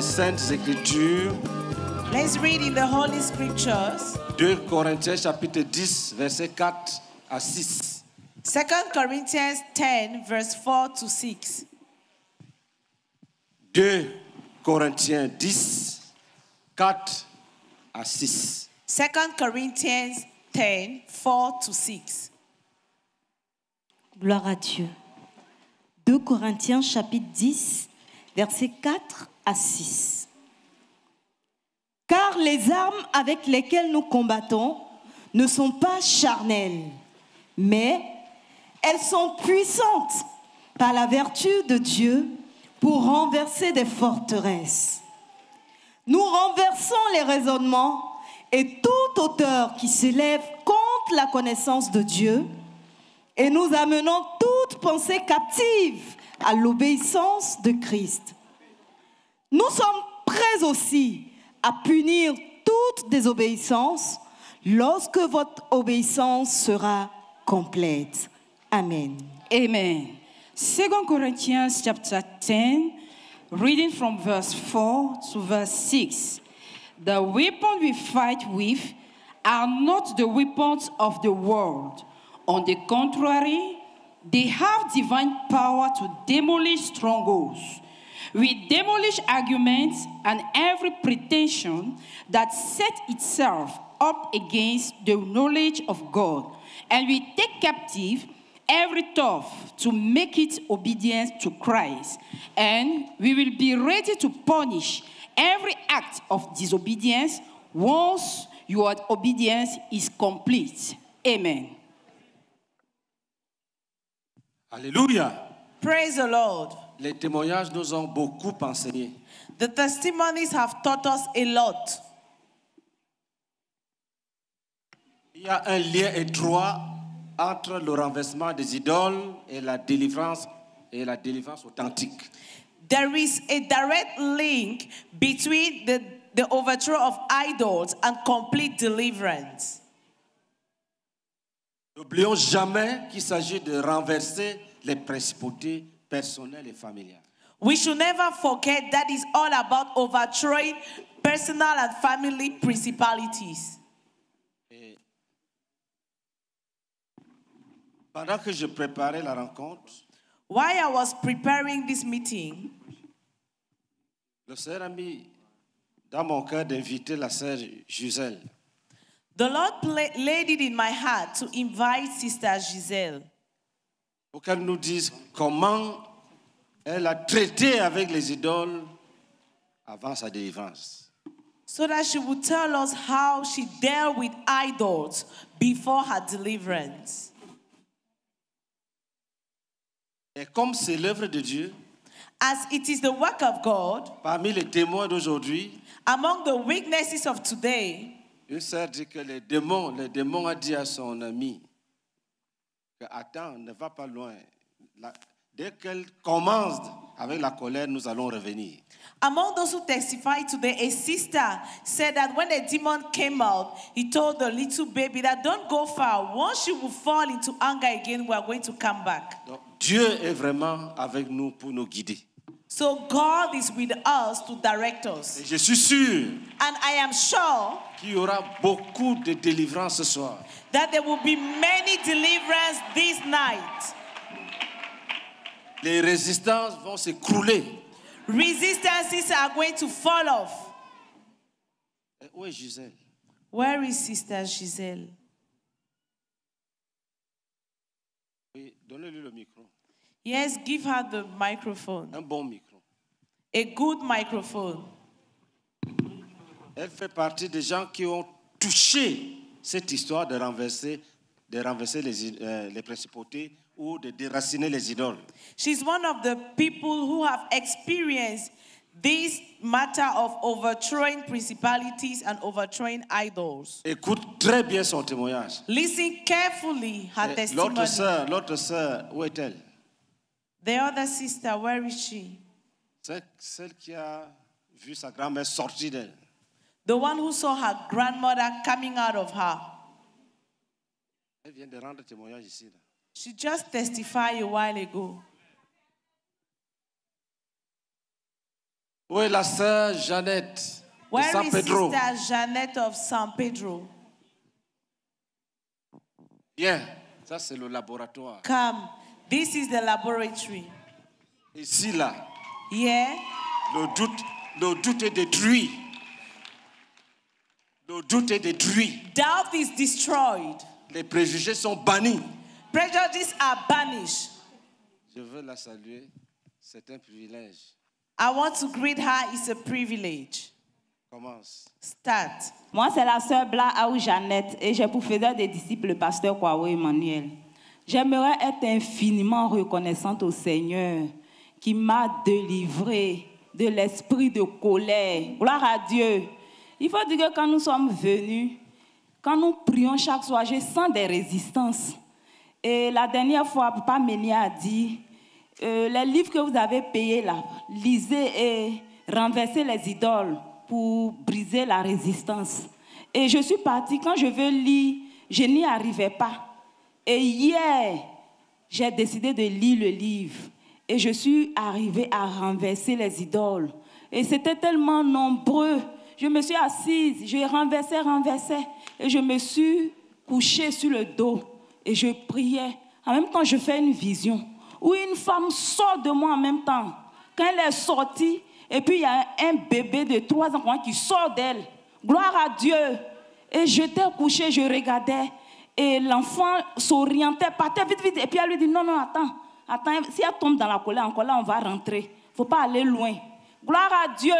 saintes écritures. Let's read in the Holy Scriptures. 2 Corinthiens chapitre 10 verset 4 à 6. 2 Corinthians 10 verse 4 to 6. 2 Corinthiens 10 4 à 6. 2 Corinthiens 10 4 to 6. Gloire à Dieu. 2 Corinthiens chapitre 10 verset 4 6. Car les armes avec lesquelles nous combattons ne sont pas charnelles, mais elles sont puissantes par la vertu de Dieu pour renverser des forteresses. Nous renversons les raisonnements et toute hauteur qui s'élève contre la connaissance de Dieu et nous amenons toute pensée captive à l'obéissance de Christ nous sommes prêts aussi à punir toute désobéissance lorsque votre obéissance sera complète. Amen. Amen. 2 Corinthiens, chapitre 10, reading from verse 4 to verse 6. The weapons we fight with are not the weapons of the world. On the contrary, they have divine power to demolish strongholds. We demolish arguments and every pretension that sets itself up against the knowledge of God. And we take captive every thought to make it obedient to Christ. And we will be ready to punish every act of disobedience once your obedience is complete. Amen. Hallelujah. Praise the Lord. Les témoignages nous ont beaucoup enseigné. The testimonies have taught us a lot. Il y a un lien étroit entre le renversement des idoles et la délivrance et la délivrance authentique. There is a direct link between the, the overthrow of idols and complete deliverance. N'oublions jamais qu'il s'agit de renverser les principautés personnel et familial. We should never forget that is all about overthrowing personal and family principalities. Eh, pendant que je préparais la rencontre, while I was preparing this meeting, le Seigneur a mis dans mon cœur d'inviter la sœur The Lord laid it in my heart to invite Sister Giselle. pour qu'elle nous dise comment elle a traité avec les idoles avant sa délivrance. So that she would tell us how she dealt with idols before her deliverance. Et comme c'est l'œuvre de Dieu, as it is the work of God, parmi les témoins d'aujourd'hui, among the weaknesses of today, Dieu dit que les démons, les démons a dit à son ami, que attends, ne va pas loin. La, dès qu'elle commence avec la colère, nous allons revenir. Among those who testified today, a sister said that when the demon came out, he told the little baby that don't go far. Once you will fall into anger again, we are going to come back. Donc, Dieu est vraiment avec nous pour nous guider. So God is with us to direct us. Et je suis sûr. And I am sure qu'il y aura beaucoup de délivrances ce soir. That there will be many deliverance this night. Les résistances vont s'écrouler. Resistances are going to fall off. Et euh, où est Gisèle? Where is Sister Gisèle? Oui, donnez-lui le micro. Yes, give her the microphone. Un bon micro. A good microphone. Elle fait partie des gens qui ont touché cette histoire de renverser, de renverser les, euh, les principautés ou de déraciner les idoles. She's one of the people who have experienced this matter of overthrowing principalities and overthrowing idols. Écoute très bien son témoignage. Listen carefully her Et testimony. L'autre sœur, l'autre sœur, où est-elle? The other sister, where is she? celle qui a vu sa grand-mère sortir d'elle. The one who saw her grandmother coming out of her. She just testified a while ago. Where is est la Sister of San Pedro? Yeah, ça c'est le laboratoire. Come, this is the laboratory. Ici là. Yeah. Le doute, le doute est détruit. Le doute est détruit. Les préjugés sont bannis. Je veux la saluer. C'est un privilège. Commence. Moi, c'est la sœur Bla Aou Jeannette et j'ai pour fédère des disciples le pasteur Kwawe Emmanuel. J'aimerais être infiniment reconnaissante au Seigneur qui m'a délivré de l'esprit de colère. Gloire à Dieu. Il faut dire que quand nous sommes venus, quand nous prions chaque soir, je sens des résistances. Et la dernière fois, Papa Ménia a dit, euh, les livres que vous avez payés là, lisez et renversez les idoles pour briser la résistance. Et je suis partie, quand je veux lire, je n'y arrivais pas. Et hier, j'ai décidé de lire le livre. Et je suis arrivée à renverser les idoles. Et c'était tellement nombreux je me suis assise, Je renversais, renversais. Et je me suis couchée sur le dos et je priais. En même temps, je fais une vision où une femme sort de moi en même temps. Quand elle est sortie, et puis il y a un bébé de trois ans qui sort d'elle. Gloire à Dieu. Et j'étais couchée, je regardais. Et l'enfant s'orientait, partait vite, vite. Et puis elle lui dit, non, non, attends. Attends, si elle tombe dans la colère, encore là, on va rentrer. Il ne faut pas aller loin. Gloire à Dieu.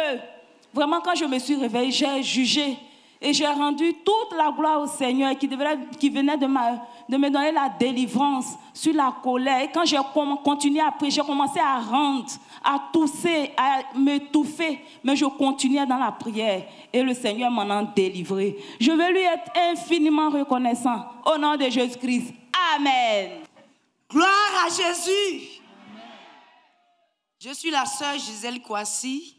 Vraiment, quand je me suis réveillée, j'ai jugé et j'ai rendu toute la gloire au Seigneur qui, venait de, me donner la délivrance sur la colère. Et quand j'ai continué à prier, j'ai commencé à rendre, à tousser, à m'étouffer. Mais je continuais dans la prière et le Seigneur m'en a délivré. Je veux lui être infiniment reconnaissant. Au nom de Jésus-Christ. Amen. Gloire à Jésus. Je suis la sœur Gisèle Coissy.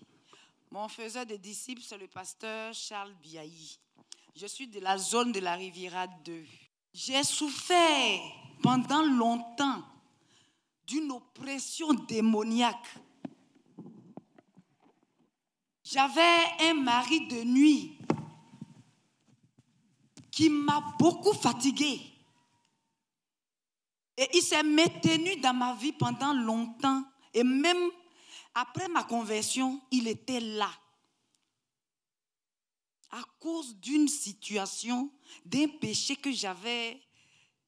Mon faiseur des disciples, c'est le pasteur Charles Biaï. Je suis de la zone de la Riviera 2. J'ai souffert pendant longtemps d'une oppression démoniaque. J'avais un mari de nuit qui m'a beaucoup fatiguée. Et il s'est maintenu dans ma vie pendant longtemps. Et même après ma conversion, il était là. À cause d'une situation, d'un péché que j'avais,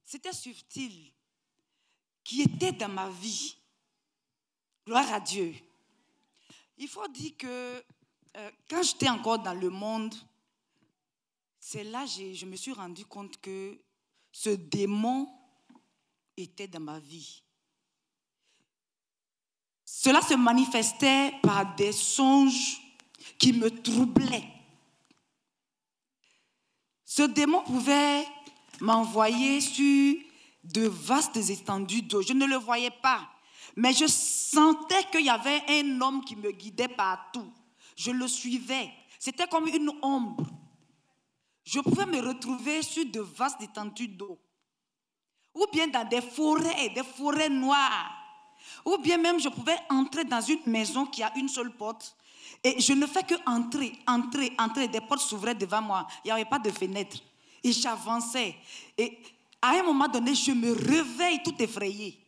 c'était subtil, qui était dans ma vie. Gloire à Dieu. Il faut dire que euh, quand j'étais encore dans le monde, c'est là que je me suis rendu compte que ce démon était dans ma vie. Cela se manifestait par des songes qui me troublaient. Ce démon pouvait m'envoyer sur de vastes étendues d'eau. Je ne le voyais pas, mais je sentais qu'il y avait un homme qui me guidait partout. Je le suivais. C'était comme une ombre. Je pouvais me retrouver sur de vastes étendues d'eau, ou bien dans des forêts, des forêts noires ou bien même, je pouvais entrer dans une maison qui a une seule porte. Et je ne fais que entrer, entrer, entrer. Des portes s'ouvraient devant moi. Il n'y avait pas de fenêtre. Et j'avançais. Et à un moment donné, je me réveille tout effrayé.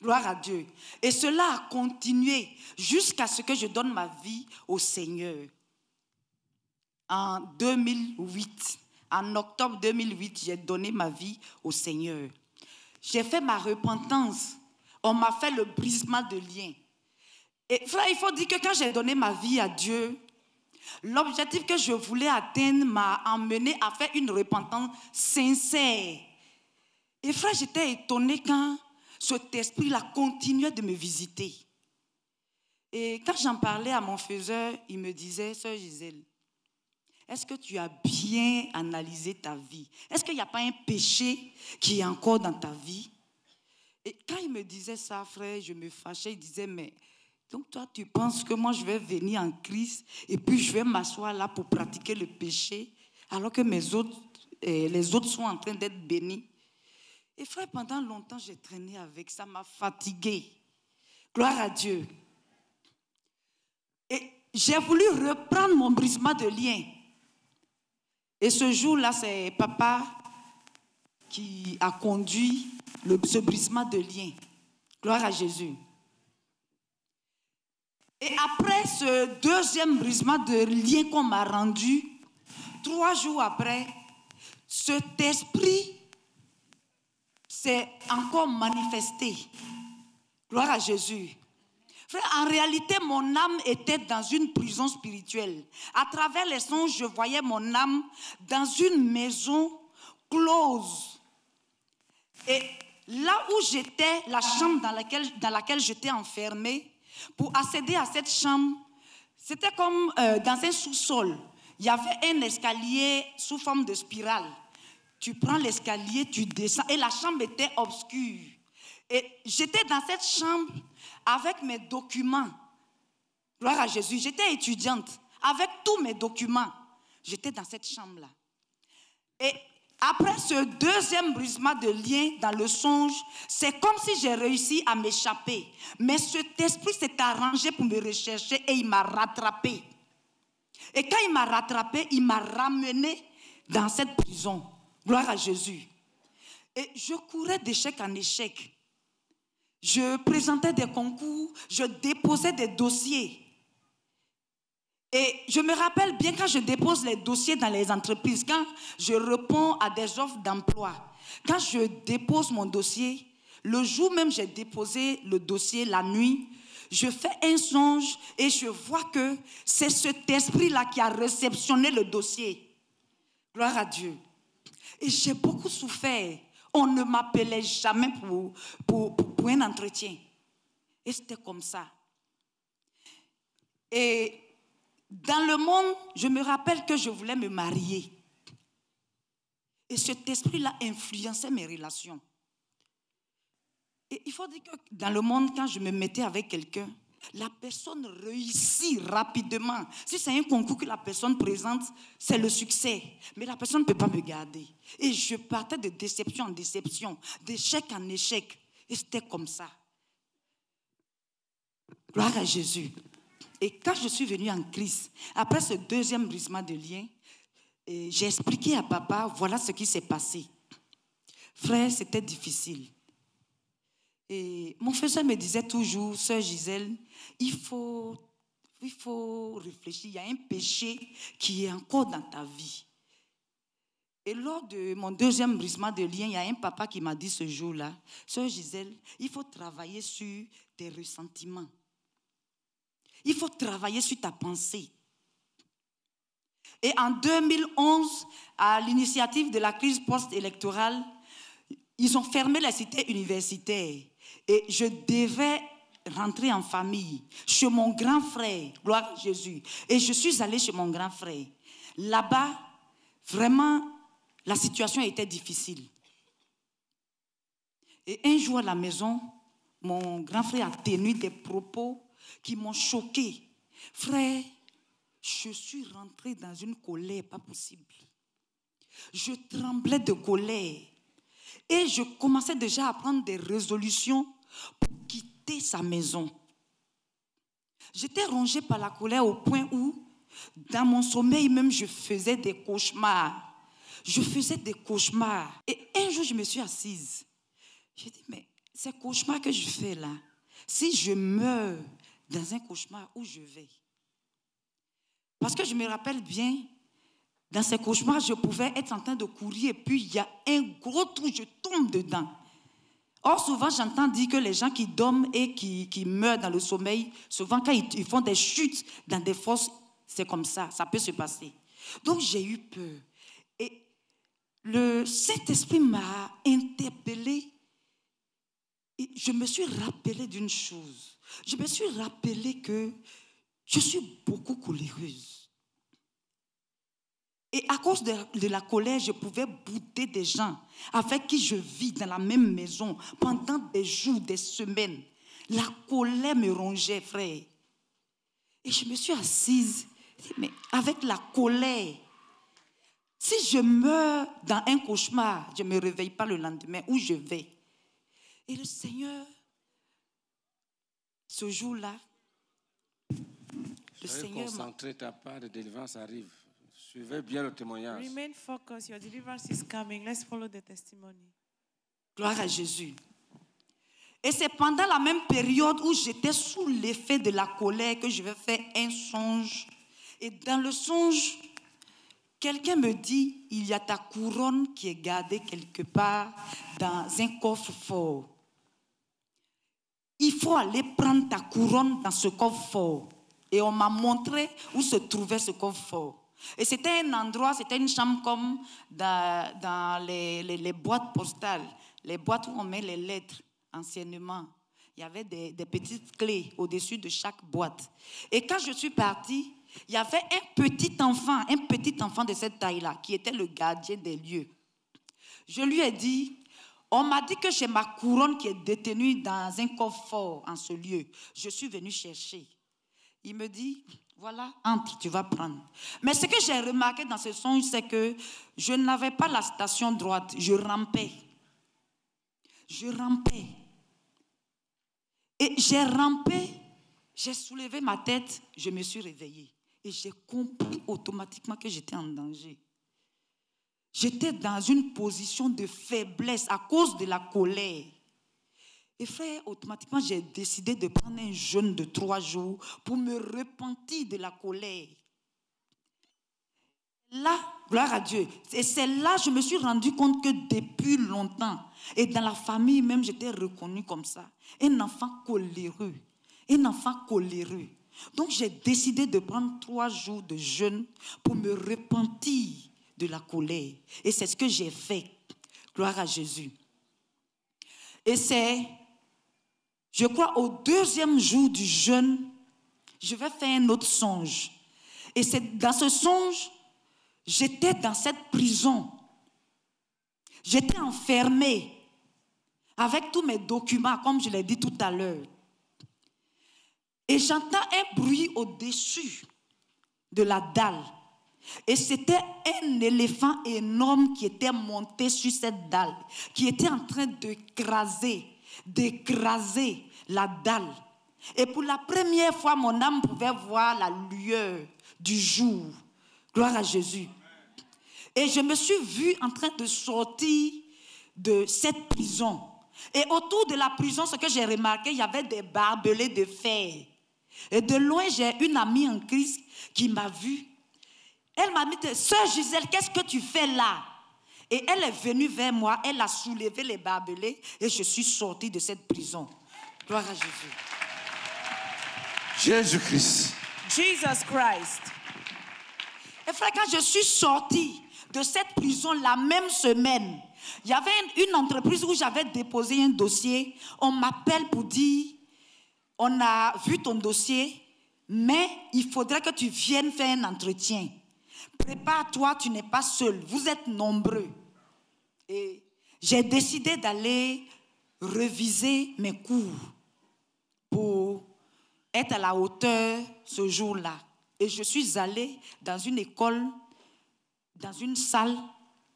Gloire à Dieu. Et cela a continué jusqu'à ce que je donne ma vie au Seigneur. En 2008, en octobre 2008, j'ai donné ma vie au Seigneur. J'ai fait ma repentance on m'a fait le brisement de lien. Et frère, il faut dire que quand j'ai donné ma vie à Dieu, l'objectif que je voulais atteindre m'a emmené à faire une repentance sincère. Et frère, j'étais étonné quand cet esprit-là continuait de me visiter. Et quand j'en parlais à mon faiseur, il me disait, Sœur Gisèle, est-ce que tu as bien analysé ta vie Est-ce qu'il n'y a pas un péché qui est encore dans ta vie et quand il me disait ça, frère, je me fâchais. Il disait, mais donc toi, tu penses que moi, je vais venir en Christ et puis je vais m'asseoir là pour pratiquer le péché alors que mes autres, eh, les autres sont en train d'être bénis. Et frère, pendant longtemps, j'ai traîné avec ça, m'a fatigué. Gloire à Dieu. Et j'ai voulu reprendre mon brisement de lien. Et ce jour-là, c'est papa qui a conduit le, ce brisement de lien. Gloire à Jésus. Et après ce deuxième brisement de lien qu'on m'a rendu, trois jours après, cet esprit s'est encore manifesté. Gloire à Jésus. en réalité, mon âme était dans une prison spirituelle. À travers les songes, je voyais mon âme dans une maison close et là où j'étais, la chambre dans laquelle, dans laquelle j'étais enfermée, pour accéder à cette chambre, c'était comme euh, dans un sous-sol. Il y avait un escalier sous forme de spirale. Tu prends l'escalier, tu descends, et la chambre était obscure. Et j'étais dans cette chambre avec mes documents. Gloire à Jésus, j'étais étudiante avec tous mes documents. J'étais dans cette chambre-là. Et après ce deuxième brisement de lien dans le songe, c'est comme si j'ai réussi à m'échapper. Mais cet esprit s'est arrangé pour me rechercher et il m'a rattrapé. Et quand il m'a rattrapé, il m'a ramené dans cette prison. Gloire à Jésus. Et je courais d'échec en échec. Je présentais des concours, je déposais des dossiers. Et je me rappelle bien quand je dépose les dossiers dans les entreprises, quand je réponds à des offres d'emploi, quand je dépose mon dossier, le jour même j'ai déposé le dossier la nuit, je fais un songe et je vois que c'est cet esprit-là qui a réceptionné le dossier. Gloire à Dieu. Et j'ai beaucoup souffert. On ne m'appelait jamais pour, pour, un entretien. Et c'était comme ça. Et dans le monde, je me rappelle que je voulais me marier. Et cet esprit-là influençait mes relations. Et il faut dire que dans le monde, quand je me mettais avec quelqu'un, la personne réussit rapidement. Si c'est un concours que la personne présente, c'est le succès. Mais la personne ne peut pas me garder. Et je partais de déception en déception, d'échec en échec. Et c'était comme ça. Gloire à Jésus. Et quand je suis venue en crise, après ce deuxième brisement de lien, j'ai expliqué à papa, voilà ce qui s'est passé. Frère, c'était difficile. Et mon frère me disait toujours, sœur Gisèle, il faut, il faut réfléchir, il y a un péché qui est encore dans ta vie. Et lors de mon deuxième brisement de lien, il y a un papa qui m'a dit ce jour-là, sœur Gisèle, il faut travailler sur tes ressentiments. Il faut travailler sur ta pensée. Et en 2011, à l'initiative de la crise post-électorale, ils ont fermé la cité universitaire. Et je devais rentrer en famille chez mon grand frère, gloire à Jésus. Et je suis allée chez mon grand frère. Là-bas, vraiment, la situation était difficile. Et un jour à la maison, mon grand frère a tenu des propos qui m'ont choqué. Frère, je suis rentrée dans une colère pas possible. Je tremblais de colère. Et je commençais déjà à prendre des résolutions pour quitter sa maison. J'étais rongée par la colère au point où, dans mon sommeil même, je faisais des cauchemars. Je faisais des cauchemars. Et un jour, je me suis assise. J'ai dit, mais ces cauchemars que je fais là, si je meurs, dans un cauchemar où je vais. Parce que je me rappelle bien, dans ces cauchemars, je pouvais être en train de courir et puis il y a un gros trou, je tombe dedans. Or, souvent, j'entends dire que les gens qui dorment et qui, meurent dans le sommeil, souvent quand ils, font des chutes dans des fosses, c'est comme ça, ça peut se passer. Donc, j'ai eu peur. Et le Saint-Esprit m'a interpellé. Et je me suis rappelé d'une chose je me suis rappelé que je suis beaucoup coléreuse. Et à cause de, la colère, je pouvais bouter des gens avec qui je vis dans la même maison pendant des jours, des semaines. La colère me rongeait, frère. Et je me suis assise, mais avec la colère. Si je meurs dans un cauchemar, je ne me réveille pas le lendemain où je vais. Et le Seigneur ce jour-là, le Seigneur. Concentré, ta part de délivrance arrive. Suivez bien le témoignage. Remain focused. Your deliverance is coming. Let's follow the testimony. Gloire à Jésus. Et c'est pendant la même période où j'étais sous l'effet de la colère que je vais faire un songe. Et dans le songe, quelqu'un me dit, il y a ta couronne qui est gardée quelque part dans un coffre fort il faut aller prendre ta couronne dans ce coffre Et on m'a montré où se trouvait ce coffre Et c'était un endroit, c'était une chambre comme dans, les, boîtes postales, les boîtes où on met les lettres anciennement. Il y avait des, des petites clés au-dessus de chaque boîte. Et quand je suis partie, il y avait un petit enfant, un petit enfant de cette taille-là, qui était le gardien des lieux. Je lui ai dit, on m'a dit que j'ai ma couronne qui est détenue dans un coffre fort en ce lieu. Je suis venu chercher. Il me dit, voilà, entre, tu vas prendre. Mais ce que j'ai remarqué dans ce songe, c'est que je n'avais pas la station droite, je rampais. Je rampais. Et j'ai rampé, j'ai soulevé ma tête, je me suis réveillée. Et j'ai compris automatiquement que j'étais en danger. J'étais dans une position de faiblesse à cause de la colère. Et frère, automatiquement, j'ai décidé de prendre un jeûne de trois jours pour me repentir de la colère. Là, gloire à Dieu. Et c'est là que je me suis rendu compte que depuis longtemps, et dans la famille même, j'étais reconnu comme ça. Un enfant coléreux. Un enfant coléreux. Donc j'ai décidé de prendre trois jours de jeûne pour me repentir de la colère. Et c'est ce que j'ai fait. Gloire à Jésus. Et c'est, je crois, au deuxième jour du jeûne, je vais faire un autre songe. Et c'est dans ce songe, j'étais dans cette prison. J'étais enfermée avec tous mes documents, comme je l'ai dit tout à l'heure. Et j'entends un bruit au-dessus de la dalle. Et c'était un éléphant énorme qui était monté sur cette dalle, qui était en train d'écraser, d'écraser la dalle. Et pour la première fois, mon âme pouvait voir la lueur du jour. Gloire à Jésus. Et je me suis vue en train de sortir de cette prison. Et autour de la prison, ce que j'ai remarqué, il y avait des barbelés de fer. Et de loin, j'ai une amie en Christ qui m'a vue elle m'a dit, Sœur Gisèle, qu'est-ce que tu fais là Et elle est venue vers moi, elle a soulevé les barbelés et je suis sortie de cette prison. Gloire à Jésus. Jésus-Christ. Jésus Christ. Et frère, quand je suis sortie de cette prison la même semaine, il y avait une entreprise où j'avais déposé un dossier. On m'appelle pour dire, on a vu ton dossier, mais il faudrait que tu viennes faire un entretien prépare-toi, tu n'es pas seul. Vous êtes nombreux. Et j'ai décidé d'aller reviser mes cours pour être à la hauteur ce jour-là. Et je suis allée dans une école, dans une salle,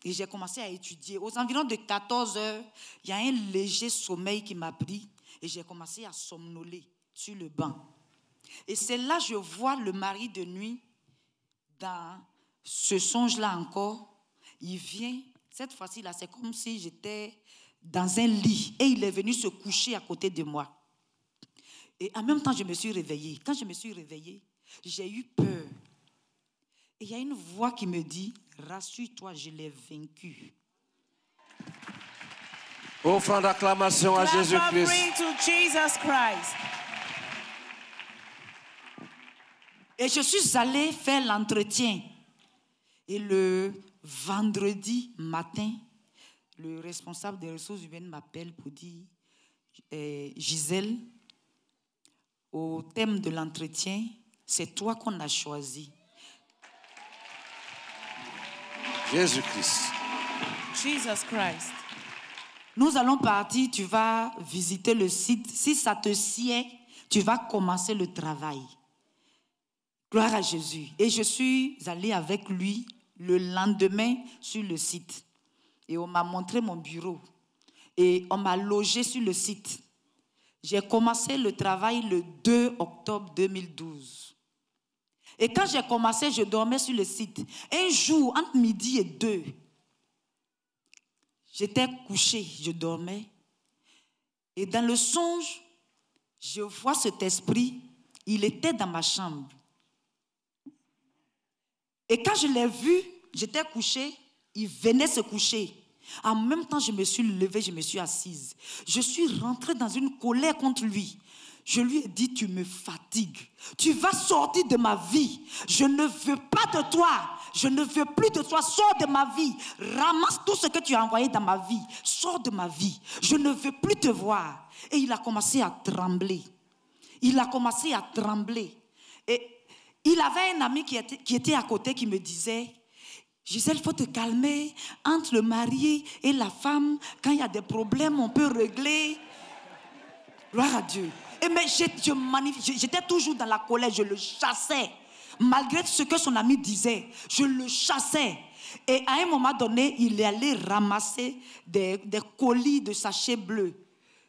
et j'ai commencé à étudier. Aux environs de 14 heures, il y a un léger sommeil qui m'a pris, et j'ai commencé à somnoler sur le banc. Et c'est là que je vois le mari de nuit dans ce songe-là encore, il vient. Cette fois-ci, là, c'est comme si j'étais dans un lit et il est venu se coucher à côté de moi. Et en même temps, je me suis réveillée. Quand je me suis réveillée, j'ai eu peur. Et il y a une voix qui me dit, rassure-toi, je l'ai vaincu. Offrande d'acclamation à Jésus-Christ. Et je suis allée faire l'entretien et le vendredi matin, le responsable des ressources humaines m'appelle pour dire, eh, Gisèle, au thème de l'entretien, c'est toi qu'on a choisi. Jésus-Christ. Jesus Christ. Nous allons partir, tu vas visiter le site. Si ça te sied, tu vas commencer le travail. Gloire à Jésus. Et je suis allée avec lui le lendemain sur le site. Et on m'a montré mon bureau. Et on m'a logé sur le site. J'ai commencé le travail le 2 octobre 2012. Et quand j'ai commencé, je dormais sur le site. Un jour, entre midi et deux, j'étais couchée, je dormais. Et dans le songe, je vois cet esprit. Il était dans ma chambre. Et quand je l'ai vu, j'étais couché, il venait se coucher. En même temps, je me suis levée, je me suis assise. Je suis rentrée dans une colère contre lui. Je lui ai dit, tu me fatigues. Tu vas sortir de ma vie. Je ne veux pas de toi. Je ne veux plus de toi. Sors de ma vie. Ramasse tout ce que tu as envoyé dans ma vie. Sors de ma vie. Je ne veux plus te voir. Et il a commencé à trembler. Il a commencé à trembler. Et il avait un ami qui était, qui était à côté qui me disait, Gisèle, faut te calmer. Entre le mari et la femme, quand il y a des problèmes, on peut régler. Gloire à Dieu. Et mais j'étais toujours dans la colère, je le chassais. Malgré ce que son ami disait, je le chassais. Et à un moment donné, il est allé ramasser des colis de sachets bleus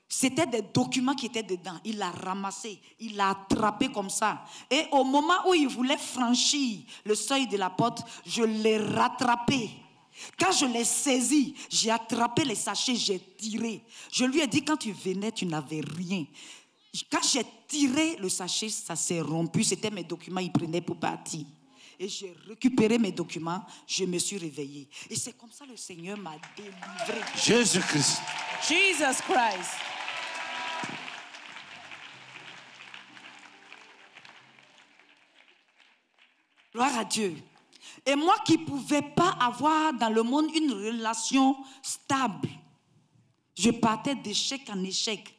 c'était des documents qui étaient dedans. Il l'a ramassé, il l'a attrapé comme ça. Et au moment où il voulait franchir le seuil de la porte, je l'ai rattrapé. Quand je l'ai saisi, j'ai attrapé les sachets, j'ai tiré. Je lui ai dit, quand tu venais, tu n'avais rien. Quand j'ai tiré le sachet, ça s'est rompu. C'était mes documents, il prenait pour partir. Et j'ai récupéré mes documents, je me suis réveillé Et c'est comme ça le Seigneur m'a délivrée. Jésus-Christ. Jesus Christ. Gloire à Dieu. Et moi qui ne pouvais pas avoir dans le monde une relation stable, je partais d'échec en échec.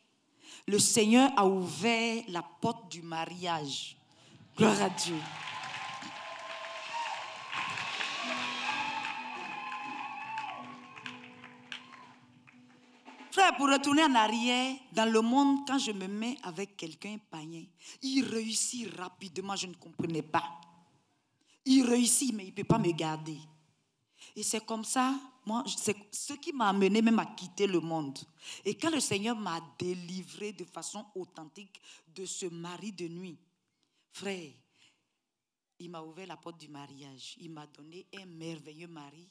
Le Seigneur a ouvert la porte du mariage. Gloire à Dieu. Frère, pour retourner en arrière, dans le monde, quand je me mets avec quelqu'un païen, il réussit rapidement, je ne comprenais pas. Il réussit, mais il ne peut pas me garder. Et c'est comme ça, moi, c'est ce qui m'a amené même à quitter le monde. Et quand le Seigneur m'a délivré de façon authentique de ce mari de nuit, frère, il m'a ouvert la porte du mariage. Il m'a donné un merveilleux mari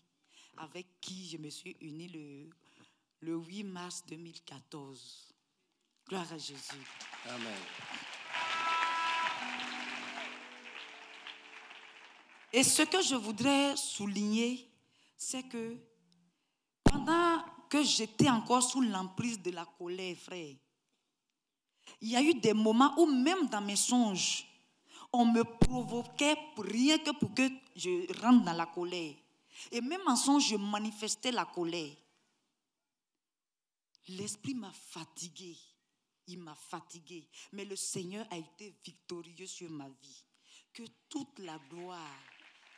avec qui je me suis unie le, le 8 mars 2014. Gloire à Jésus. Amen. Et ce que je voudrais souligner, c'est que pendant que j'étais encore sous l'emprise de la colère, frère, il y a eu des moments où même dans mes songes, on me provoquait rien que pour que je rentre dans la colère. Et même en songe, je manifestais la colère. L'esprit m'a fatigué. Il m'a fatigué. Mais le Seigneur a été victorieux sur ma vie. Que toute la gloire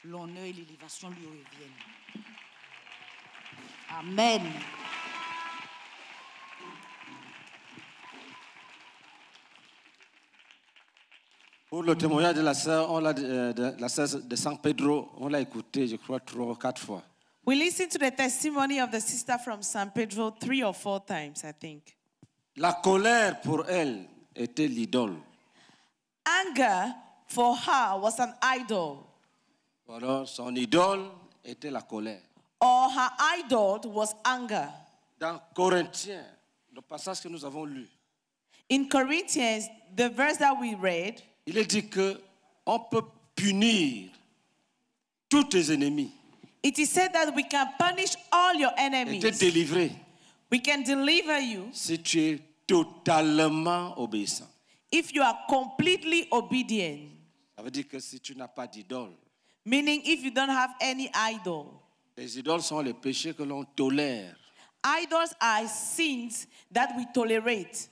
l'honneur et l'élévation lui reviennent. Amen. Pour le témoignage de la sœur, on l'a euh, de, la sœur de San Pedro, on l'a écouté, je crois, trois ou quatre fois. We listened to the testimony of the sister from San Pedro three or four times, I think. La colère pour elle était l'idole. Anger for her was an idol. Alors, son idole était la colère. Or her idol was anger. Dans Corinthiens, le passage que nous avons lu. In Corinthians, the verse that we read. Il est dit que on peut punir tous tes ennemis. It is said that we can punish all your enemies. Et te délivrer. We can deliver you. Si tu es totalement obéissant. If you are completely obedient. Ça veut dire que si tu n'as pas d'idole. Meaning, if you don't have any idol. Les idoles sont les péchés que l'on tolère. Idols are sins that we tolerate.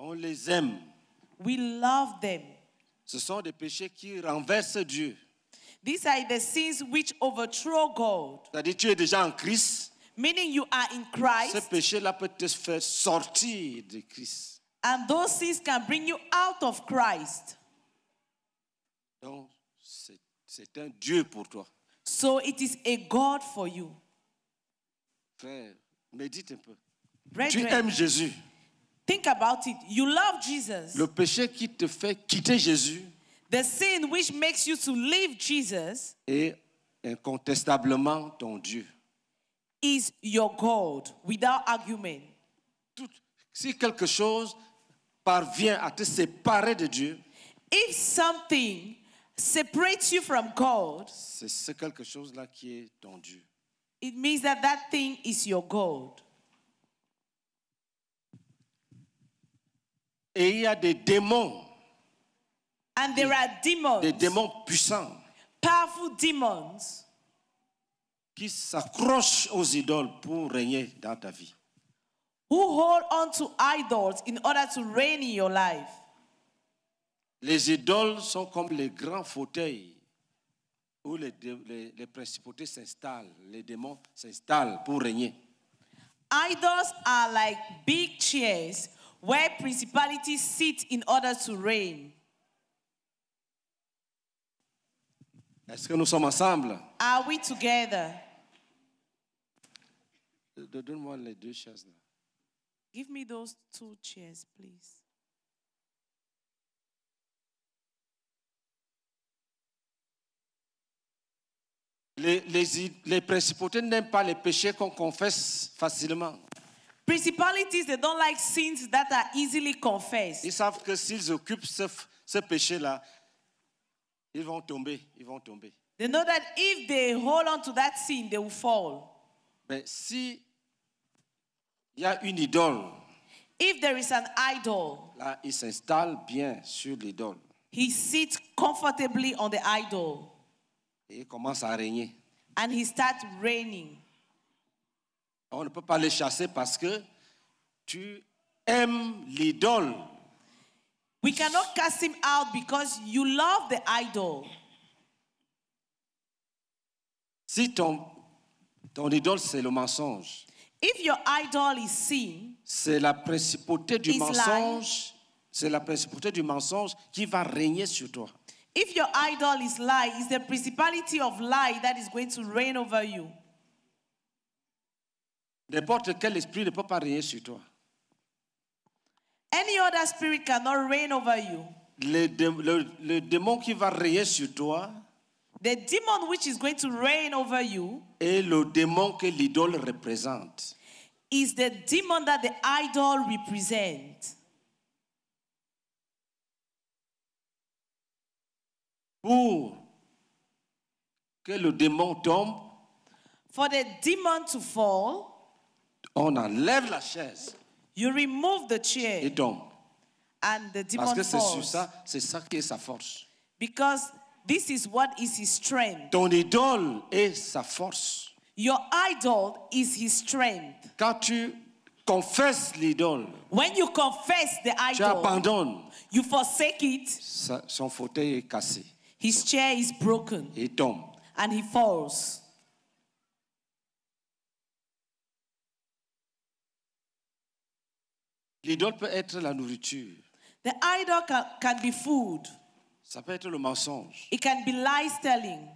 On les aime. We love them. Ce sont des péchés qui renversent Dieu. These are the sins which overthrow God. C'est-à-dire tu es déjà en Christ. Meaning you are in Christ. Ce péché-là peut te faire sortir de Christ. And those sins can bring you out of Christ. Donc, c'est un Dieu pour toi. So it is a God for you. Frère, médite un peu. tu aimes Jésus. Think about it. You love Jesus. Le péché qui te fait quitter Jésus. The sin which makes you to leave Jesus. Est incontestablement ton Dieu. Is your God without argument. Tout, si quelque chose parvient à te séparer de Dieu. If something separates you from God, c'est quelque chose-là qui est ton Dieu. it means that that thing is your God. Et il y a des démons, And there are demons, des démons puissants powerful demons, qui s'accrochent aux idoles pour régner dans ta vie. who hold on to idols in order to reign in your life. Les idoles sont comme les grands fauteuils où les, les, principautés s'installent, les démons s'installent pour régner. Idols are like big chairs where principalities sit in order to reign. Est-ce que nous sommes ensemble? Are we together? Euh, moi les deux là. Give me those two chairs, please. Les, les, les principautés n'aiment pas les péchés qu'on confesse facilement. Principalities, they don't like sins that are easily confessed. Ils savent que s'ils occupent ce, ce péché-là, ils vont tomber, ils vont tomber. They know that if they hold on to that sin, they will fall. Mais si il y a une idole, if there is an idol, là, il s'installe bien sur l'idole. He sits comfortably on the idol. Et commence à régner. And he starts reigning. On ne peut pas le chasser parce que tu aimes l'idole. We cannot cast him out because you love the idol. Si ton, ton idole c'est le mensonge. If your idol is sin, c'est la principauté du mensonge, c'est la principauté du mensonge qui va régner sur toi. If your idol is lie, it's the principality of lie that is going to reign over you. N'importe quel esprit ne peut pas régner sur toi. Any other spirit cannot reign over you. Le, le, le démon qui va régner sur toi. The demon which is going to reign over you. Et le démon que l'idole représente. Is the demon that the idol represents. pour que le démon tombe, for the demon to fall, on enlève la chaise. You remove the chair. Il tombe. And the demon Parce que c'est sur ça, c'est ça qui est sa force. Because this is what is his strength. Ton idole est sa force. Your idol is his strength. Quand tu confesses l'idole, when you confess the idol, tu abandonnes. You forsake it. son fauteuil est cassé. His chair is broken. He And he falls. L'idole peut être la nourriture. The idol can, can be food. Ça peut être le mensonge. It can be lies telling.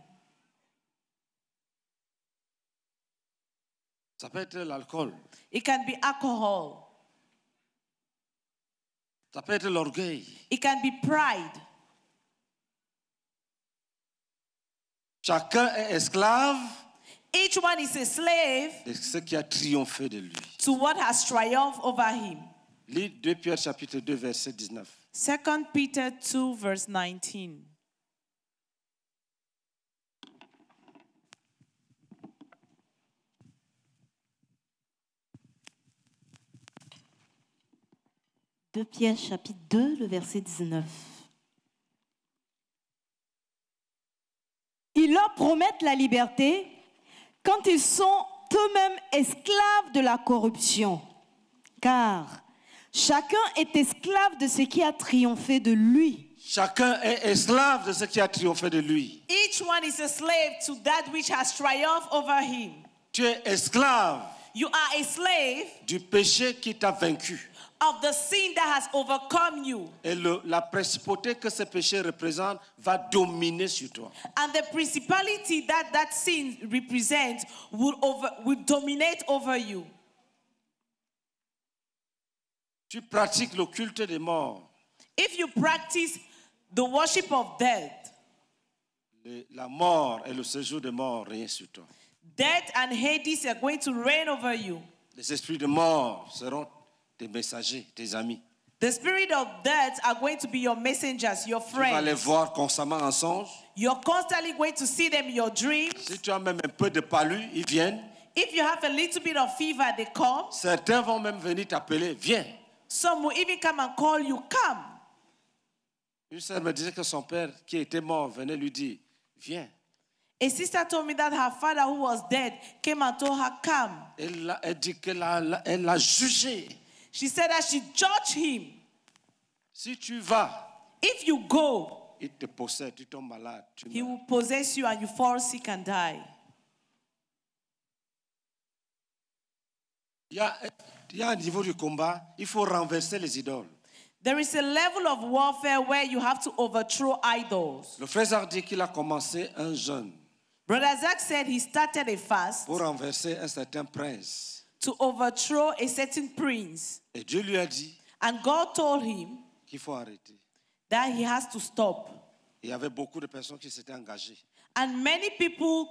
Ça peut être l'alcool. It can be alcohol. Ça peut être l'orgueil. It can be pride. Chacun est esclave Each one is a slave de ce qui a triomphé de lui. to what has triumphed over him. 2 Pierre chapitre 2 verset 19. 2 Peter 2, verse 19. Pierre chapitre 2, le verset 19. Ils leur promettent la liberté quand ils sont eux-mêmes esclaves de la corruption. Car chacun est esclave de ce qui a triomphé de lui. Chacun est esclave de ce qui a triomphé de lui. Each one is a slave to that which has triumphed over him. Tu es esclave. Du péché qui t'a vaincu. of the sin that has overcome you. Et le, la principauté que ce péché représente va dominer sur toi. And the principality that that sin represents will, over, will dominate over you. Tu pratiques le culte des morts. If you practice the worship of death. Le, la mort et le séjour règnent sur toi. Death and Hades are going to reign over you. Les esprits de mort seront tes messagers, tes amis. The spirit of death are going to be your messengers, your friends. Tu vas les voir constamment en songe. You're constantly going to see them in your dreams. Si tu as même un peu de palud, ils viennent. If you have a little bit of fever, they come. Certains vont même venir t'appeler, viens. Some will even come and call you, come. Une sœur me disait que son père, qui était mort, venait lui dire, viens. A sister told me that her father, who was dead, came and told her, come. Elle, a, elle dit qu'elle a, elle a jugé. She said that she judged him. Si tu vas, if you go, il te possède, malade. Tu he will possess you and you fall sick and die. There is a level of warfare where you have to overthrow idols. Le frère dit qu'il a commencé un jeûne. Brother Zach said he started a fast. Pour renverser un certain prince to overthrow a certain prince. Et Dieu lui a dit and God told him qu'il faut arrêter. that he has to stop. Il y avait beaucoup de personnes qui s'étaient engagées. And many people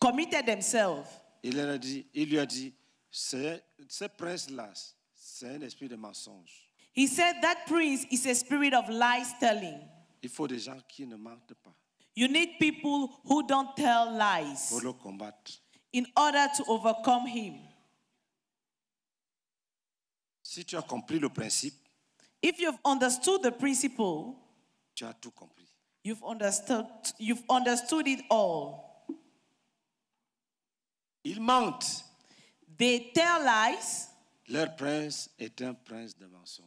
committed themselves. Il, a dit, il lui a dit, ce, ce prince-là, c'est un esprit de mensonge. He said that prince is a spirit of lies telling. Il faut des gens qui ne mentent pas. You need people who don't tell lies. Pour le combattre. In order to overcome him. Si tu as compris le principe, if you've understood the principle, tu as tout compris. You've understood, you've understood it all. Ils mentent. They tell lies. Leur prince est un prince de mensonges.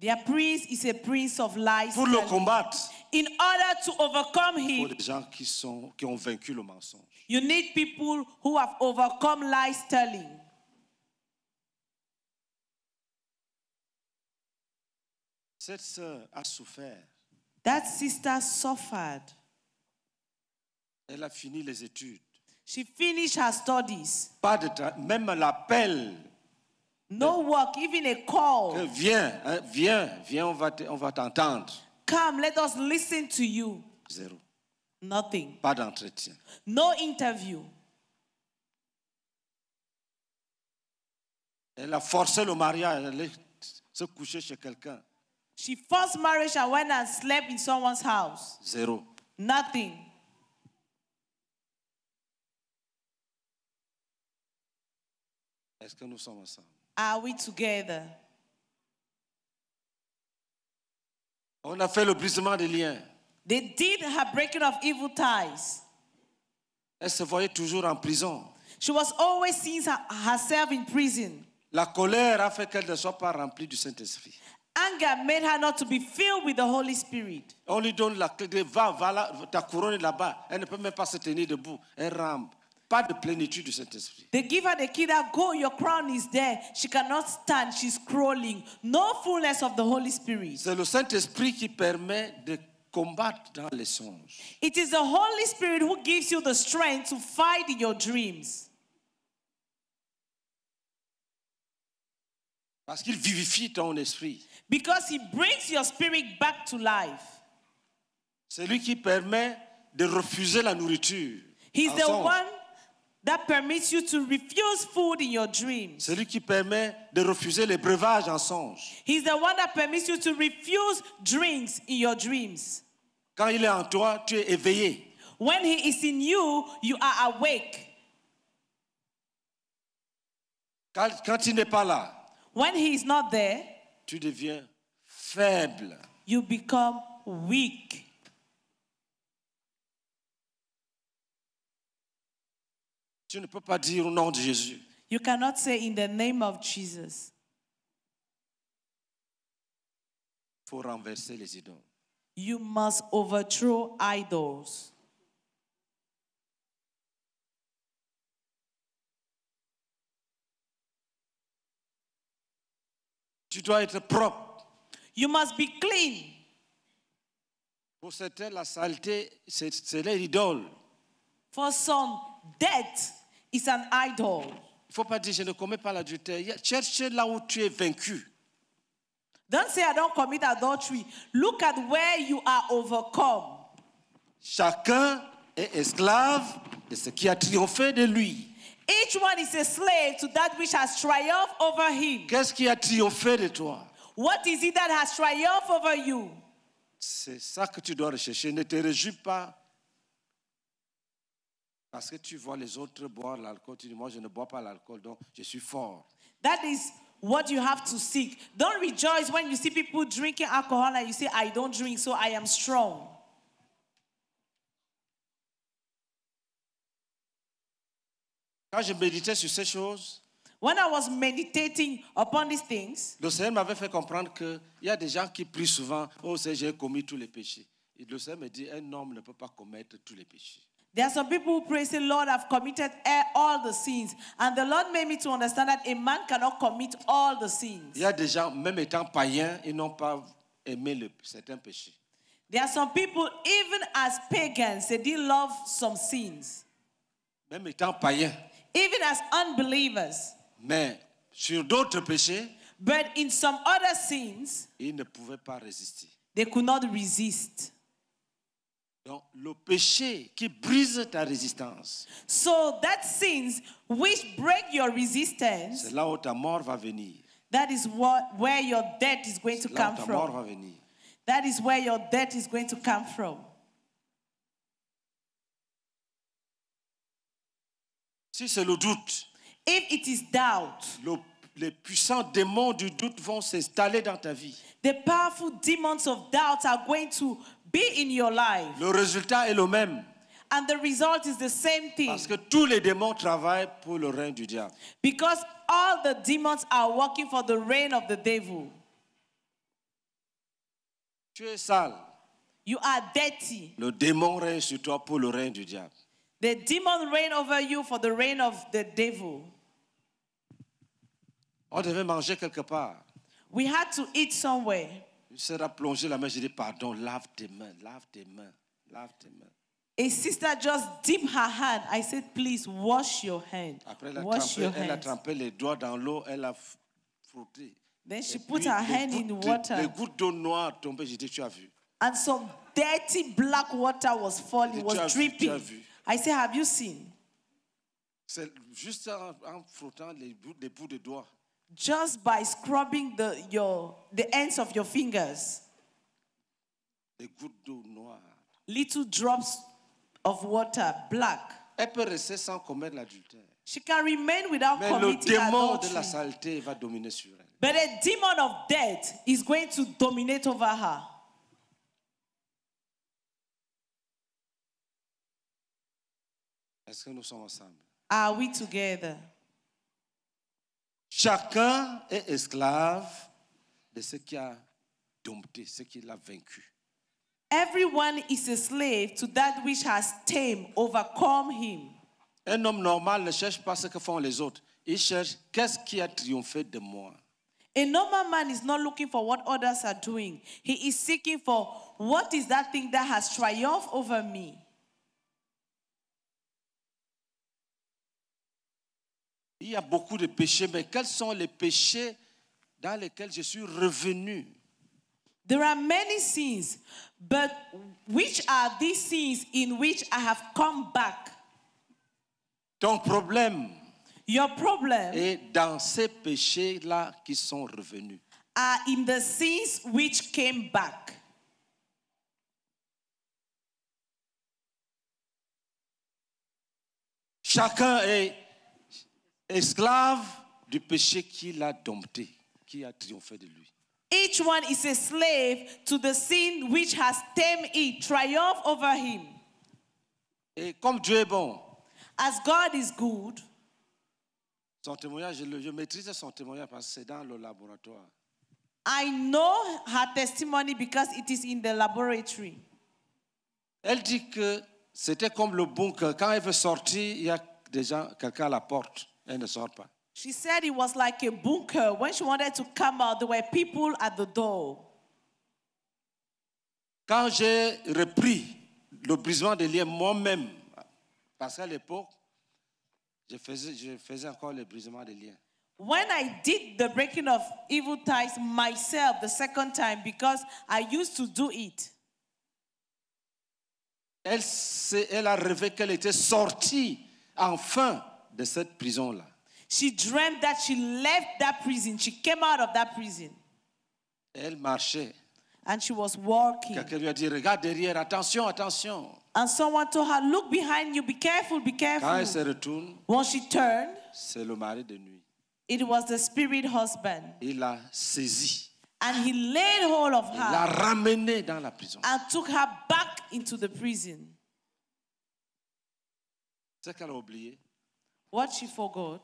Their prince is a prince of lies. Pour le combattre, in order to overcome him, Pour les gens qui sont qui ont vaincu le mensonge. You need people who have overcome lies telling. Cette sœur a souffert. That sister suffered. Elle a fini les études. She finished her studies. Pas de même l'appel. No work, even a call. Que viens, hein, viens, viens, on va on va t'entendre. Come, let us listen to you. Zéro. Nothing. Pas d'entretien. No interview. Elle a forcé le mariage, elle allait se coucher chez quelqu'un. She first married and went and slept in someone's house. Zero. Nothing. Est-ce que nous sommes ensemble? Are we together? On a fait le brisement des liens. They did her breaking of evil ties. Elle se voyait toujours en prison. She was always seeing herself in prison. La colère a fait qu'elle ne soit pas remplie du Saint-Esprit. anger made her not to be filled with the Holy Spirit. plénitude They give her the key that go, your crown is there. She cannot stand, she's crawling. No fullness of the Holy Spirit. C'est le Saint-Esprit qui permet de combattre dans les songes. It is the Holy Spirit who gives you the strength to fight in your dreams. Parce qu'il vivifie ton esprit. Because he brings your spirit back to life. C'est lui qui permet de refuser la nourriture. He's the one that permits you to refuse food in your dreams. C'est lui qui permet de refuser les breuvages en songe. He's the one that permits you to refuse drinks in your dreams. Quand il est en toi, tu es éveillé. When he is in you, you are awake. Quand, quand il n'est pas là, When he is not there, tu deviens faible. You become weak. Tu ne peux pas dire au nom de Jésus. You cannot say in the name of Jesus. Faut renverser les idoles. You must overthrow idols. Tu dois être propre. You must be clean. Pour certains, la saleté, c'est l'idole. For some, death is an idol. Il ne faut pas dire je ne commets pas l'adultère. Cherche là où tu es vaincu. Don't say I don't commit adultery. Look at where you are overcome. Chacun est esclave de ce qui a triomphé de lui. Each one is a slave to that which has triumphed over him. Qu'est-ce qui a triomphé de toi? What is it that has triumphed over you? C'est ça que tu dois rechercher. Ne te réjouis pas. Parce que tu vois les autres boire l'alcool. Tu dis, moi, je ne bois pas l'alcool, donc je suis fort. That is what you have to seek. Don't rejoice when you see people drinking alcohol and you say, I don't drink, so I am strong. Quand je méditais sur ces choses, When I was meditating upon these things, le Seigneur m'avait fait comprendre qu'il y a des gens qui prient souvent Oh Seigneur, j'ai commis tous les péchés. Et le Seigneur me dit Un homme ne peut pas commettre tous les péchés. There are some people who pray, say, Lord, I've committed all the sins. And the Lord made me to understand that a man cannot commit all the sins. Il y a des gens, même étant païens, ils n'ont pas aimé le, certains péchés. There are some people, even as pagans, they didn't love some sins. Même étant païens. Even as unbelievers. Mais sur d'autres péchés, but in some other sins, ils ne pouvaient pas résister. They could not resist. Donc le péché qui brise ta résistance. So that sins which break your resistance. C'est là où ta mort va venir. That is what, where your death is going to come from. That is where your death is going to come from. Si c'est le doute. Le, les puissants démons du doute vont s'installer dans ta vie. The powerful demons of doubt are Le résultat est le même. Parce que tous les démons travaillent pour le règne du diable. Because all the demons are working for the reign of the Tu es sale. Le démon règne sur toi pour le règne du diable. The demon reign over you for the reign of the devil. On devait manger quelque part. We had to eat somewhere. Il sera plongé la main, j'ai dit pardon, lave tes mains, lave tes mains, lave tes mains. A sister just dipped her hand. I said, please wash your hand. Après, elle wash trempé, your hand. a trempé les doigts dans l'eau, elle a frotté. Then she Et put puis, her hand in water. Les gouttes d'eau noire tombaient, j'ai dit, tu as vu. And some dirty black water was falling, dit, was dripping. Vu, I say, Have you seen? C'est juste en, en frottant les bouts, les bouts de doigts. Just by scrubbing the, your, the ends of your fingers, gouttes d'eau noire. little drops of water, black. Elle peut rester sans commettre l'adultère. She can remain without Mais le committing de la adultery. saleté va dominer sur elle. But a demon of death is going to dominate over her. Est-ce que nous sommes ensemble? Are we together? Chacun est esclave de ce qui a dompté, ce qui l'a vaincu. Everyone is a slave to that which has tamed, overcome him. Un homme normal ne cherche pas ce que font les autres. Il cherche qu'est-ce qui a triomphé de moi. A normal man is not looking for what others are doing. He is seeking for what is that thing that has triumphed over me. Il y a beaucoup de péchés, mais quels sont les péchés dans lesquels je suis revenu? There are many sins, but which are these sins in which I have come back? Ton problème. Your problem. Et dans ces péchés-là qui sont revenus. Are in the sins which came back. Chacun est esclave du péché qui l'a dompté, qui a triomphé de lui. Each one is a slave to the sin which has tamed it, triumph over him. Et comme Dieu est bon, as God is good, son témoignage, je, le, je maîtrise son témoignage parce que c'est dans le laboratoire. I know her testimony because it is in the laboratory. Elle dit que c'était comme le bunker. Quand elle veut sortir, il y a déjà quelqu'un à la porte elle ne sort pas. She said it was like a bunker. When she wanted to come out, there were people at the door. Quand j'ai repris le brisement des liens moi-même, parce qu'à l'époque, je faisais, je faisais encore le brisement des liens. When I did the breaking of evil ties myself the second time, because I used to do it. Elle, elle a rêvé qu'elle était sortie enfin de cette prison-là. She dreamed that she left that prison. She came out of that prison. Elle marchait. And she was walking. Quelqu'un lui a dit, regarde derrière, attention, attention. And someone told her, look behind you, be careful, be careful. Quand elle se retourne, When she turned, c'est le mari de nuit. It was the spirit husband. Il l'a saisi. And he laid hold of her. Il l'a ramené dans la prison. And took her back into the prison. C'est qu'elle a oublié. What she forgot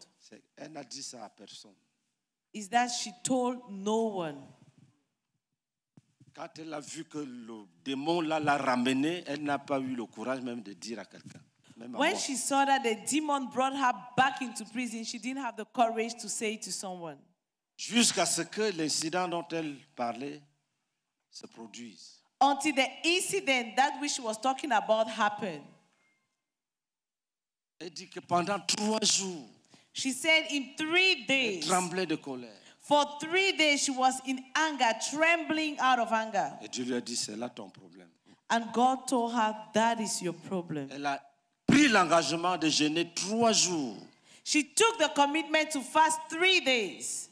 elle dit ça à personne. is that she told no one. Quand elle a vu que le démon là l'a la elle n'a pas eu le courage même de dire à quelqu'un. même When she saw that the demon brought her back into prison, she didn't have the courage to say it to someone Jusqu'à ce que l'incident dont elle parlait se produise. until the incident that which she was talking about happened she said in three days, tremblait de colère. for three days she was in anger, trembling out of anger. Et Dieu lui a dit, là ton And God told her, That is your problem. Elle a pris l'engagement de jeûner trois jours. She took the commitment to fast three days.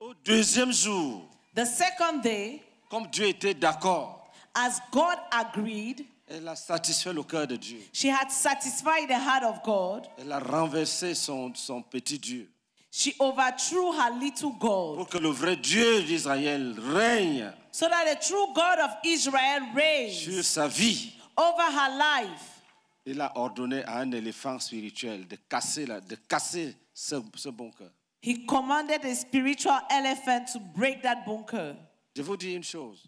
Au deuxième jour, The second day, comme Dieu était d'accord, as God agreed, Elle a satisfait le cœur de Dieu. She had satisfied the heart of God. Elle a renversé son, son petit Dieu. She overthrew her little God. Pour que le vrai Dieu d'Israël règne. So that the true God of Israel reigns. Sur sa vie. Over her life. Il a ordonné à un éléphant spirituel de casser, la, de casser ce, ce bon cœur. He commanded a spiritual elephant to break that bunker. Je vous dis une chose.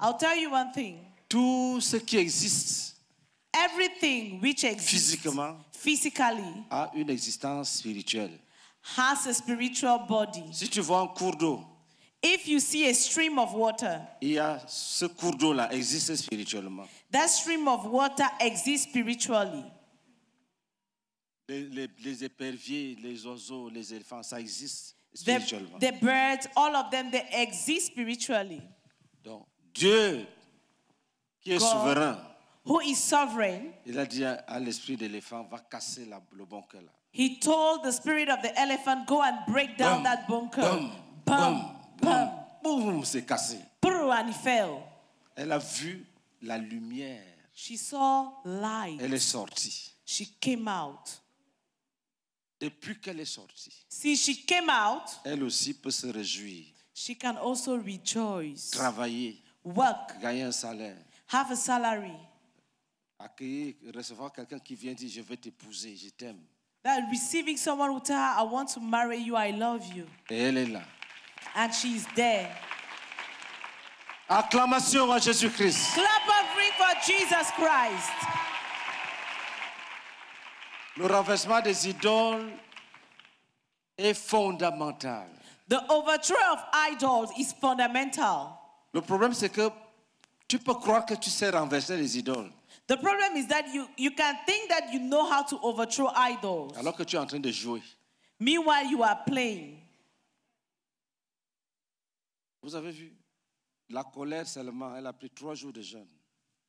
I'll tell you one thing. Tout ce qui existe Everything which exists physiquement physically a une existence spirituelle. Has a spiritual body. Si tu vois un cours d'eau, If you see a stream of water, il y a ce cours d'eau là existe spirituellement. That stream of water exists spiritually. Les, les, les éperviers, les oiseaux, les éléphants, ça existe spirituellement. The, the birds, all of them, they exist spiritually. Donc Dieu qui est God, souverain, who is sovereign, il a dit à, à l'esprit d'éléphant, va casser la, le bunker là. He told the spirit of the elephant, go and break down that bunker. Bam, bam, bam, boum, c'est cassé. Brrr, and he fell. Elle a vu la lumière. She saw light. Elle est sortie. She came out. Depuis qu'elle est sortie. See, she came out. Elle aussi peut se réjouir. She can also rejoice. Travailler. Work. Gagner un salaire. have a salary. Accueillir, recevoir quelqu'un qui vient dire je veux t'épouser, je t'aime. That receiving someone who tell her I want to marry you, I love you. Et elle est là. And she's there. Acclamation à Jésus Christ. Clap ring for Jesus Christ. Le renversement des idoles est fondamental. The overthrow of idols is fundamental. Le problème c'est que Tu peux croire que tu sais renverser les idoles. The problem is that you, you can think that you know how to overthrow idols. Alors que tu es en train de jouer. Meanwhile, you are playing. Vous avez vu, la colère seulement, elle a pris trois jours de jeûne.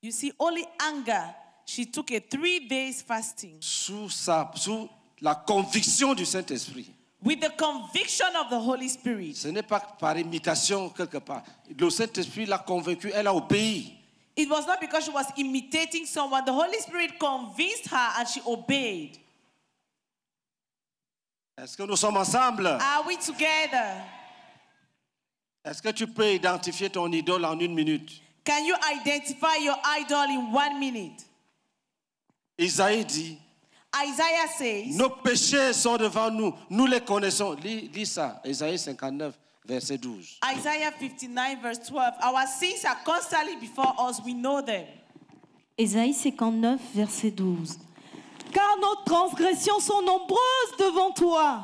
You see, only anger, she took a three days fasting. Sous, sa, sous la conviction du Saint-Esprit. With the conviction of the Holy Spirit. Ce n'est pas par imitation quelque part. Le Saint-Esprit l'a convaincue, elle a obéi. It was not because she was imitating someone. The Holy Spirit convinced her and she obeyed. Est-ce que nous sommes ensemble? Are we together? Est-ce que tu peux identifier ton idole en une minute? Can you identify your idol in one minute? Isaïe dit Nos péchés sont devant nous, nous les connaissons. Lis, ça, Isaïe 59, verset 12. Isaiah 59, verse 12. Our sins are constantly before us, we know them. 59, verset 12. Car nos transgressions sont nombreuses devant toi,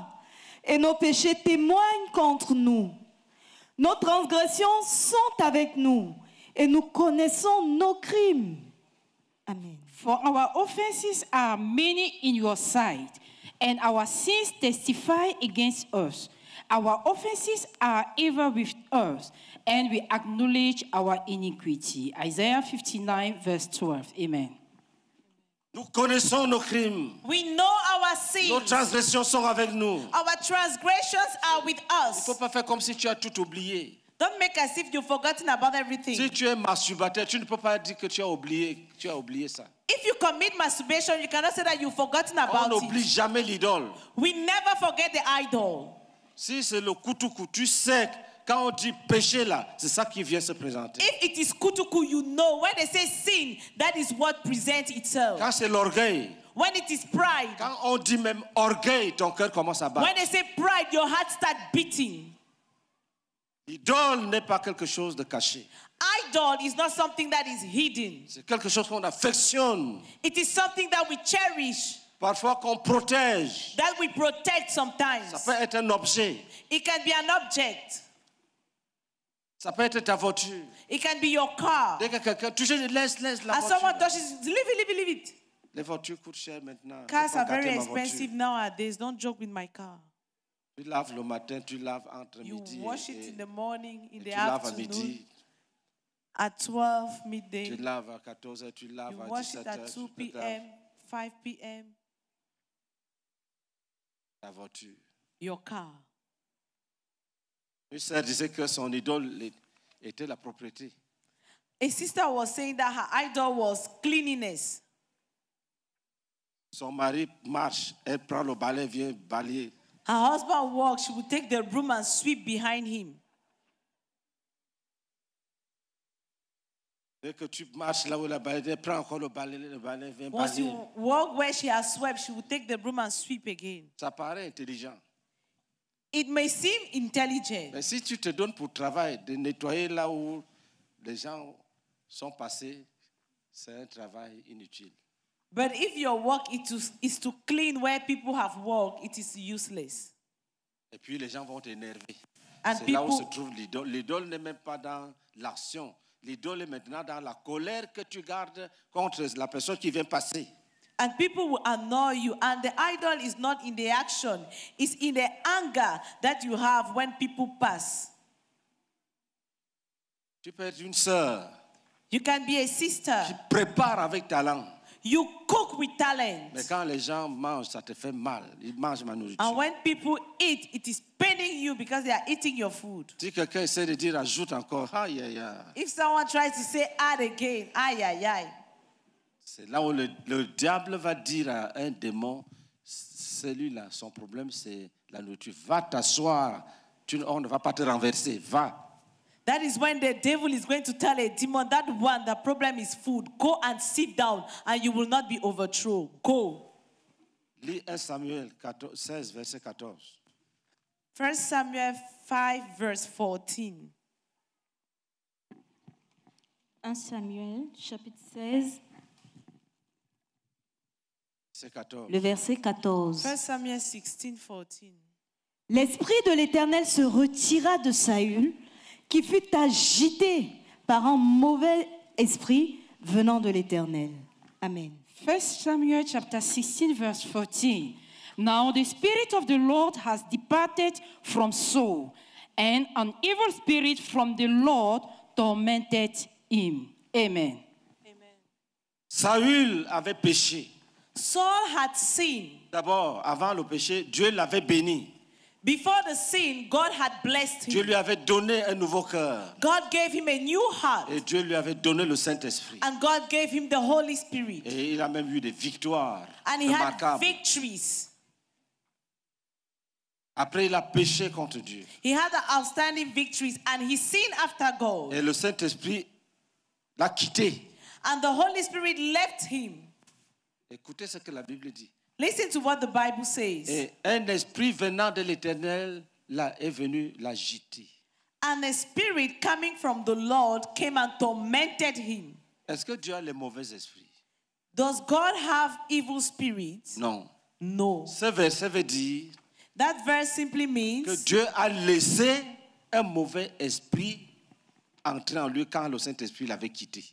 et nos péchés témoignent contre nous. Nos transgressions sont avec nous, et nous connaissons nos crimes. Amen. For our offenses are many in your sight, and our sins testify against us. Our offenses are ever with us, and we acknowledge our iniquity. Isaiah 59, verse 12. Amen. Nous connaissons nos crimes. We know our sins. Nos transgressions sont avec nous. Our transgressions are with us. Il ne faut pas faire comme si tu as tout oublié. Don't make as if you've forgotten about everything. Si tu es masturbateur, tu ne peux pas dire que tu as oublié, tu as oublié ça. If you commit masturbation, you cannot say that you've forgotten about it. On n'oublie jamais l'idole. We never forget the idol. Si c'est le kutuku, tu sais quand on dit péché là, c'est ça qui vient se présenter. If it is kutuku, you know when they say sin, that is what presents itself. Quand c'est l'orgueil. When it is pride. Quand on dit même orgueil, ton cœur commence à battre. When they say pride, your heart start beating. L'idole n'est pas quelque chose de caché. Idol is not something that is hidden. C'est quelque chose qu'on affectionne. It is something that we cherish. Parfois qu'on protège. That we protect sometimes. Ça peut être un objet. It can be an object. Ça peut être ta voiture. It can be your car. Dès que quelqu'un touche, laisse, laisse la And voiture. someone touches, leave it, leave it, leave it. Les voitures coûtent cher maintenant. Cars are very expensive nowadays. Don't joke with my car. Tu laves le matin, tu laves entre midi et, it in tu laves à midi. Tu laves à 14 h tu laves You à 17 p.m., 5 p.m., voiture. your car. Une disait que son idole était la propriété. A sister was saying that her idol was cleanliness. Son mari marche, elle prend le balai, vient balayer. Her husband walks, she would take the broom and sweep behind him. Dès tu marches là où la balai, encore le balai, le balai, Once you walk where she has swept, she would take the broom and sweep again. Ça paraît intelligent. It may seem intelligent. Mais si tu te donnes pour travail de nettoyer là où les gens sont passés, c'est un travail inutile. But if your work is to, is to clean where people have walked, it is useless. Et puis les gens vont t'énerver. C'est là où se trouve l'idole. L'idole n'est même pas dans l'action. L'idole est maintenant dans la colère que tu gardes contre la personne qui vient passer. And people will annoy you. And the idol is not in the action, it's in the anger that you have when people pass. Tu peux être une sœur. You can be a sister. Qui prépare avec talent. Mais quand les gens mangent, ça te fait mal. Ils mangent ma nourriture. And when people eat, it is paining you because they are eating your food. Si quelqu'un essaie de dire ajoute encore, aïe aïe aïe. If someone tries to say add again, C'est là où le, diable va dire à un démon, celui-là, son problème c'est la nourriture. Va t'asseoir, on ne va pas te renverser, va. That is when the devil is going to tell a demon, that one, the problem is food. Go and sit down, and you will not be overthrown. Go. Lis 1 Samuel 16, verset 14. 1 Samuel 5, verse 14. 1 Samuel, chapitre 16. Le verset 14. 1 Samuel 16, 14. L'Esprit de l'Éternel se retira de Saül qui fut agité par un mauvais esprit venant de l'Éternel. Amen. 1 Samuel chapter 16 verse 14. Now the spirit of the Lord has departed from Saul, and an evil spirit from the Lord tormented him. Amen. Amen. Saül avait péché. Saul had sinned. D'abord, avant le péché, Dieu l'avait béni. Before the sin, God had blessed him. Dieu lui avait donné un nouveau cœur. God gave him a new heart. Et Dieu lui avait donné le Saint-Esprit. And God gave him the Holy Spirit. Et il a même eu des victoires. And he had victories. Après, il a péché contre Dieu. He had outstanding victories and he sinned after God. Et le Saint-Esprit l'a quitté. And the Holy Spirit left him. Écoutez ce que la Bible dit. Listen to what the Bible says. Et un esprit venant de l'Éternel est venu l'agiter. And a spirit coming from the Lord came and tormented him. Est-ce que Dieu a les mauvais esprits? Does God have evil spirits? Non. No. Ce verset veut dire That verse simply means que Dieu a laissé un mauvais esprit entrer en lui quand le Saint-Esprit l'avait quitté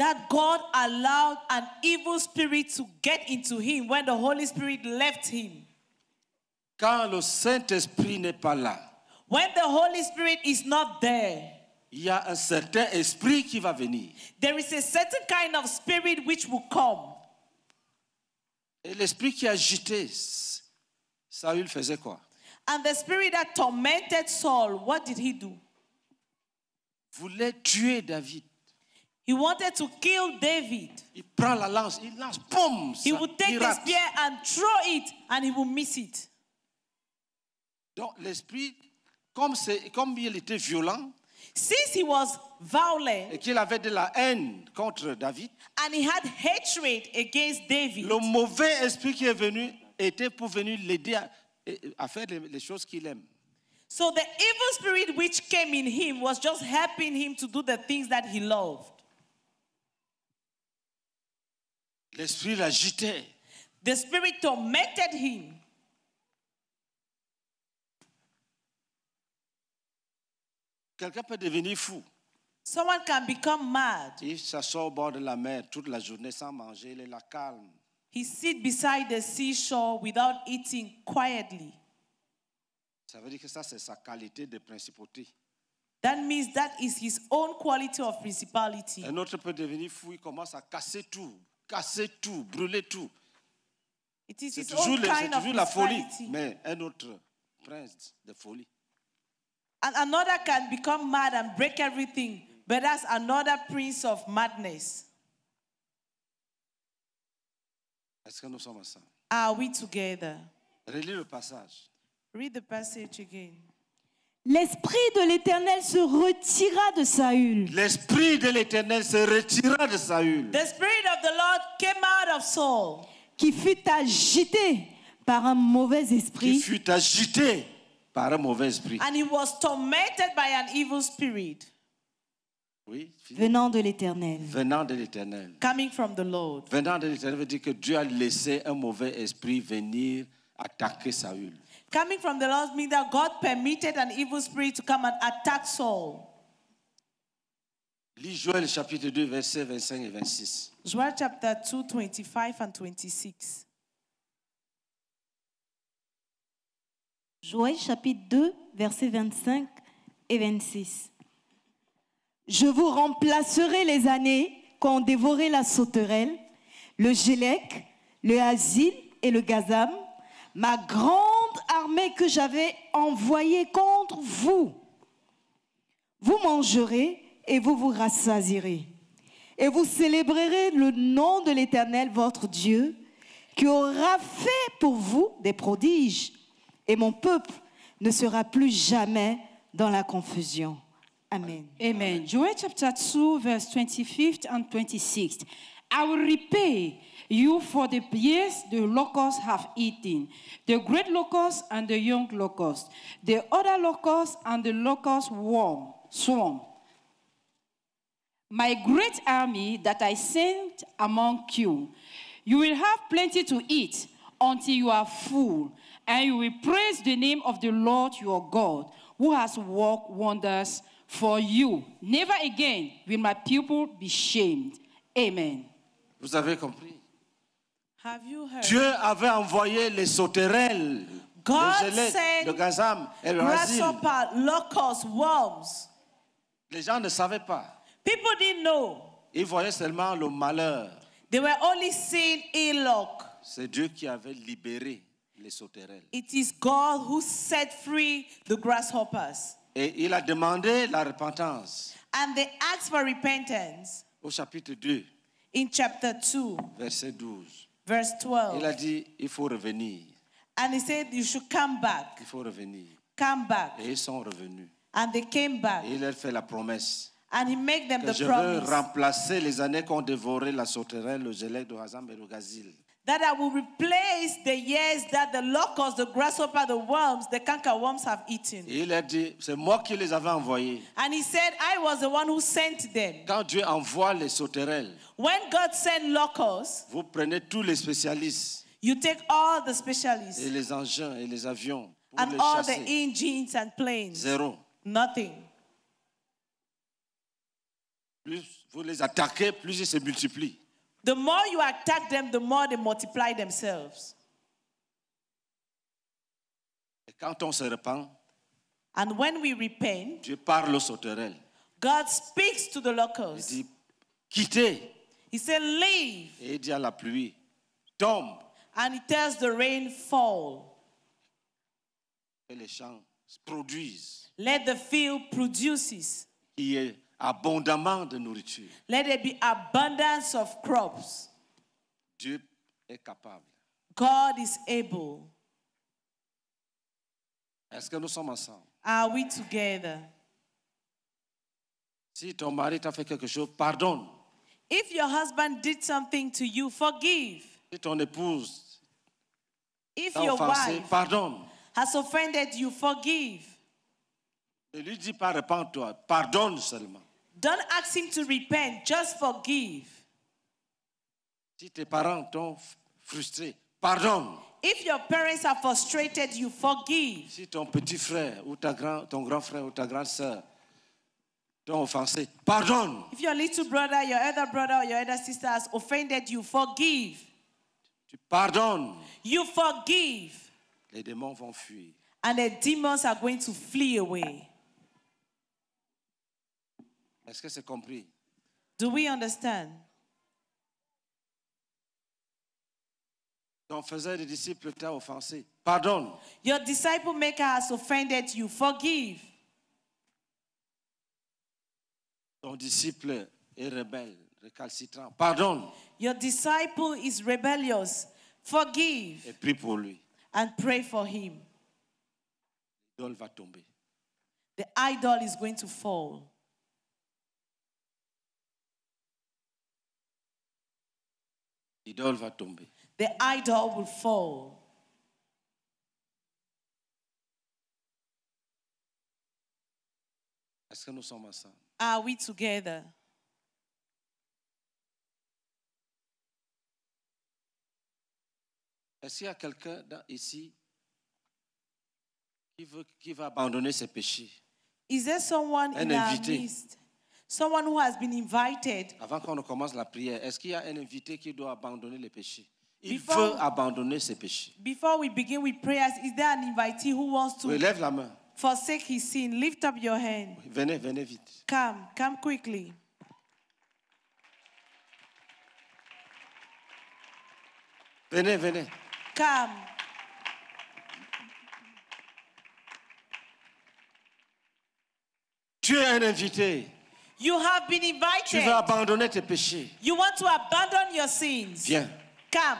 that God allowed an evil spirit to get into him when the Holy Spirit left him. Quand le Saint-Esprit n'est pas là, when the Holy Spirit is not there, y a un certain esprit qui va venir. There is a certain kind of spirit which will come. Et l'esprit qui agitait Saül faisait quoi? And the spirit that tormented Saul, what did he do? Voulait tuer David. He wanted to kill David. Il prend la lance, il lance, boum, he would take the spear and throw it, and he would miss it. Donc l'esprit, comme, comme il était violent, Since he was violent, et qu'il avait de la haine contre David, and he had hatred against David, le mauvais esprit qui est venu était pour venir l'aider à, à, faire les, les choses qu'il aime. So the evil spirit which came in him was just helping him to do the things that he loved. L'esprit l'agitait. The spirit tormented him. Quelqu'un peut devenir fou. Someone can become mad. Il s'assoit au bord de la mer toute la journée sans manger, il est la calme. He sit beside the seashore without eating quietly. Ça veut dire que ça c'est sa qualité de principauté. That means that is his own quality of principality. Un autre peut devenir fou, il commence à casser tout casser tout, brûler tout. C'est toujours, le, toujours la folie. Mais un autre prince de folie. And another can become mad and break everything, but that's another prince of madness. Est-ce que nous sommes ensemble? Are we together? Relis le passage. Read the passage again. L'esprit de l'Éternel se retira de Saül. L'esprit de l'Éternel se retira de Saül. The spirit of the Lord came out of Saul. Qui fut agité par un mauvais esprit. Qui fut agité par un mauvais esprit. And he was tormented by an evil spirit. venant de l'Éternel. Venant de l'Éternel. Coming from the Lord. Venant de l'Éternel veut dire que Dieu a laissé un mauvais esprit venir attaquer Saül. Coming from the last means that God permitted an evil spirit to come and attack Saul. Lis Joël chapitre 2, versets 25 et 26. Joël, chapter 2, 25 and 26. Joël chapitre 2, versets 25 et 26. Je vous remplacerai les années qu'ont dévoré la sauterelle, le gélec, le asile et le gazam, ma grande que j'avais envoyé contre vous. Vous mangerez et vous vous rassasirez. Et vous célébrerez le nom de l'Éternel, votre Dieu, qui aura fait pour vous des prodiges. Et mon peuple ne sera plus jamais dans la confusion. Amen. Amen. 2, 25 et 26. I will You for the years the locusts have eaten, the great locusts and the young locusts, the other locusts and the locust worm, swarm. My great army that I sent among you, you will have plenty to eat until you are full, and you will praise the name of the Lord your God, who has worked wonders for you. Never again will my people be shamed. Amen. Vous avez compris? Dieu avait envoyé les sauterelles, les gelées de Gazam et le locusts, worms. Les gens ne savaient pas. Ils voyaient seulement le malheur. C'est Dieu qui avait libéré les sauterelles. Et il a demandé la repentance. Au chapitre 2. Verset 12. Verse 12. Il a dit, il faut revenir. And he said, you should come back. Il faut revenir. Come back. Et ils sont revenus. And they came back. Et il leur fait la promesse. And he made them que the je promise. veux remplacer les années qu'ont dévoré la sauterelle, le gelé de Hazam et le gazil that I will replace the years that the locusts, the grasshopper, the worms, the canker worms have eaten. il a dit, c'est moi qui les avais envoyés. And he said, I was the one who sent them. Quand Dieu envoie les sauterelles, when God sent locusts, vous prenez tous les spécialistes you take all the specialists et les engins et les avions pour and all the engines and planes. Zéro. Nothing. Plus vous les attaquez, plus ils se multiplient. The more you attack them, the more they multiply themselves. Et quand on se repent, and when we repent, Dieu parle aux God speaks to the locusts. Il dit, He said, leave. Et il dit à la pluie, tombe. And he tells the rain, fall. les champs produisent. Let the field produce. abondamment de nourriture. Let there be abundance of crops. Dieu est capable. God is able. Est-ce que nous sommes ensemble? Are we together? Si ton mari t'a fait quelque chose, pardonne. If your husband did something to you, forgive. Si ton épouse If your offensé, wife pardonne. has offended you, forgive. Ne lui dis pas repends-toi, pardonne seulement. Don't ask him to repent, just forgive. Si tes parents t'ont frustré, pardonne. If your parents are frustrated, you forgive. Si ton petit frère ou ta grand, ton grand frère ou ta grande sœur t'ont offensé, pardonne. If your little brother, your elder brother or your elder sister has offended you, forgive. Tu pardonnes. You forgive. Les démons vont fuir. And the demons are going to flee away. Est-ce que c'est compris? Do we understand? Donc, faisait des disciples t'a offensé. Pardonne. Your disciple maker has offended you. Forgive. Ton disciple est rebelle, récalcitrant. Pardonne. Your disciple is rebellious. Forgive. Et prie pour lui. And pray for him. L'idole va tomber. The idol is going to fall. L'idole va tomber. The idol will fall. Est-ce que nous sommes ensemble? Are we together? Est-ce qu'il y a quelqu'un ici qui, veut, qui va abandonner ses péchés? Is there someone Un in invité. our midst Someone who has been invited. Avant qu'on commence la prière, est-ce qu'il y a un invité qui doit abandonner les péchés? Il before, veut abandonner ses péchés. Before we begin with prayers, is there an invitee who wants to? Oui, lève la main. Forsake his sin. Lift up your hand. Oui, venez, venez vite. Come, come quickly. Venez, venez. Come. Tu es un invité. You have been invited. Tu veux abandonner tes péchés. You want to abandon your sins. Viens. Come.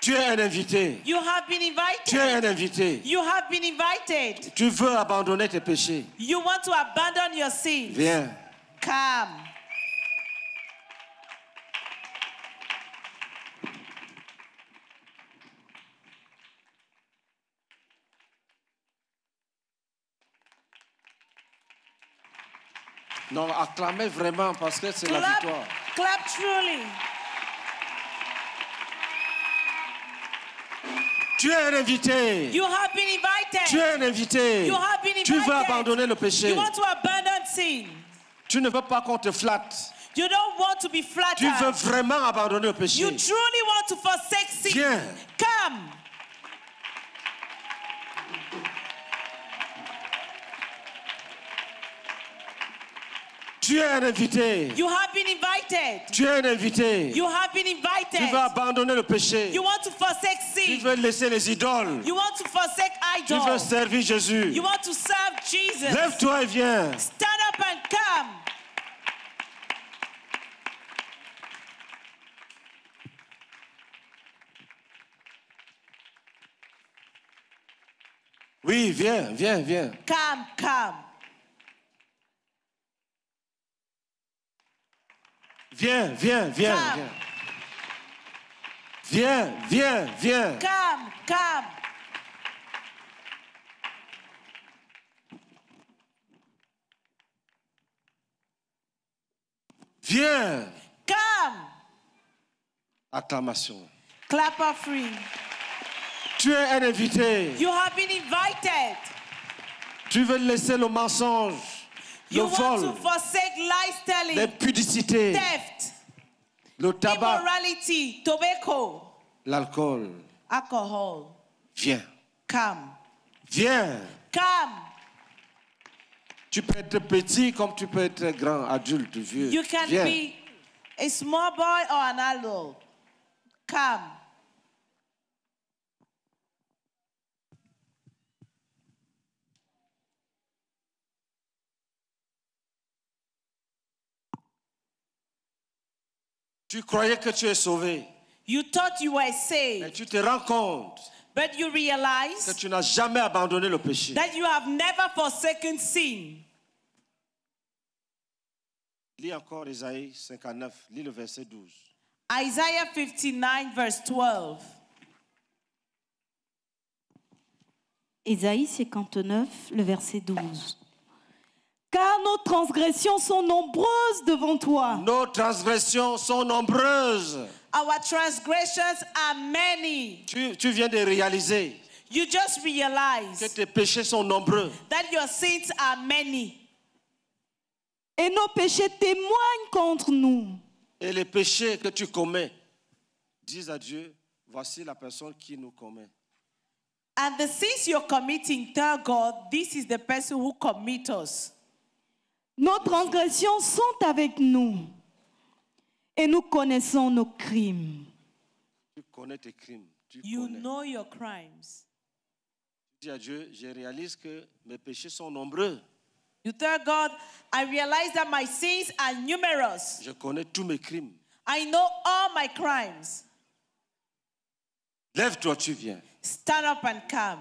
Tu es un invité. You have been invited. Tu es un invité. You have been invited. Tu veux abandonner tes péchés. You want to abandon your sins. Viens. Come. Non, acclamez vraiment parce que c'est la victoire. Clap truly. Tu es invité. You have been invited. Tu es invité. You have been invited. Tu veux abandonner le péché. You want to abandon sin. Tu ne veux pas qu'on te flatte. You don't want to be flattered. Tu veux vraiment abandonner le péché. You truly want to forsake sin. Viens. Come. Tu es un invité. You have been invited. Tu es un invité. You have been invited. Tu veux abandonner le péché. You want to forsake sin. Tu veux laisser les idoles. You want to forsake idols. Tu veux servir Jésus. You want to serve Jesus. Lève-toi et viens. Stand up and come. Oui, viens, viens, viens. Come, come. Viens, viens, viens. Viens, Viens, viens, viens. Come, come, Viens. Acclamation. Clap free. Tu es un invité. You have been invited. Tu veux laisser le mensonge le vol, les pudicités, le tabac, l'alcool. Alcohol. Viens. Come. Viens. Come. Tu peux être petit comme tu peux être grand, adulte, vieux. You can Viens. be a small boy or an adult. Come. Tu croyais que tu es sauvé. You thought you were saved. Mais tu te rends compte que tu n'as jamais abandonné le péché. That you have never forsaken sin. Lis encore Isaïe 59, lis le verset 12. Isaiah 59 verse 12. Isaïe 59, le verset 12. Car nos transgressions sont nombreuses devant toi. Nos transgressions sont nombreuses. Our transgressions are many. Tu, tu viens de réaliser que tes péchés sont nombreux. That your sins are many. Et nos péchés témoignent contre nous. Et les péchés que tu commets disent à Dieu, voici la personne qui nous commet. And the sins you're committing, tell God, this is the person who commits us. Nos transgressions sont avec nous et nous connaissons nos crimes. Tu connais tes crimes. Tu you connais. know your crimes. dis à Dieu, je réalise que mes péchés sont nombreux. You tell God, I realize that my sins are numerous. Je connais tous mes crimes. I know all my crimes. Lève-toi, tu viens. Stand up and come.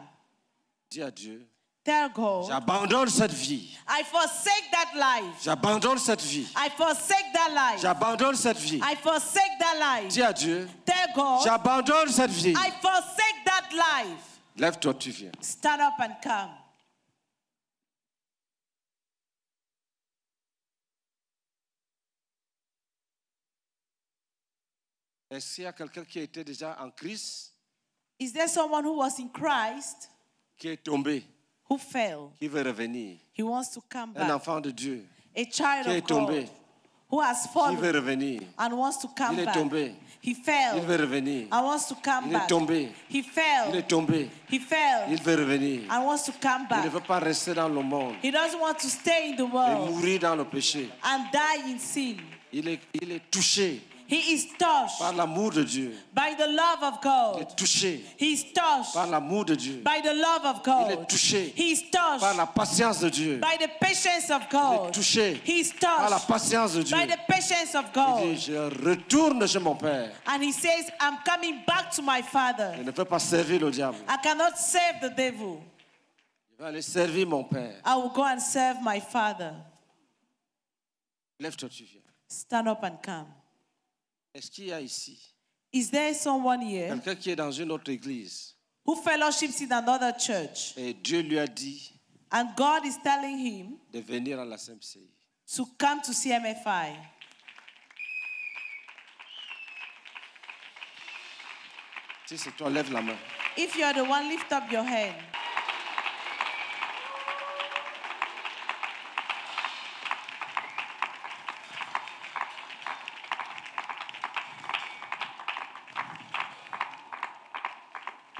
Dis à Dieu, tell God, j'abandonne cette vie. I forsake that life. J'abandonne cette vie. I forsake that life. J'abandonne cette vie. I forsake that life. Dis à Dieu, tell God, j'abandonne cette vie. I forsake that life. Lève-toi, tu viens. Stand up and come. Est-ce qu'il y a quelqu'un qui était déjà en crise? Is there someone who was in Christ? Qui est tombé who fell, qui veut revenir, he wants to come back. un enfant de Dieu a child qui of est tombé, who has fallen, Il veut revenir, and wants to come il est back. tombé, he fell, il veut revenir, and wants to come il est tombé, he fell, il est tombé, he fell, il veut revenir, and wants to come back. il ne veut pas rester dans le monde he doesn't want to stay in the world, et mourir dans le péché and die in sin. Il est, il est touché He is touched par l'amour de Dieu. By the love of God. Il est touché He is touched par l'amour de Dieu. By the love of God. Il est touché He is touched par la patience de Dieu. By the patience of God. Il est touché He is touched par la patience de Dieu. By the patience of God. Il dit, je retourne chez mon père. And he says, I'm coming back to my father. Je ne peux pas servir le diable. I cannot serve the devil. Je vais aller servir mon père. I will go and serve my father. Lève-toi, tu viens. Stand up and come. Est-ce qu'il y a ici Is there someone here quelqu'un qui est dans une autre église who fellowships in another church et Dieu lui a dit and God is telling him de venir à la CMCI? to come to CMFI? Si c'est toi, lève la main. If you are the one, lift up your hand.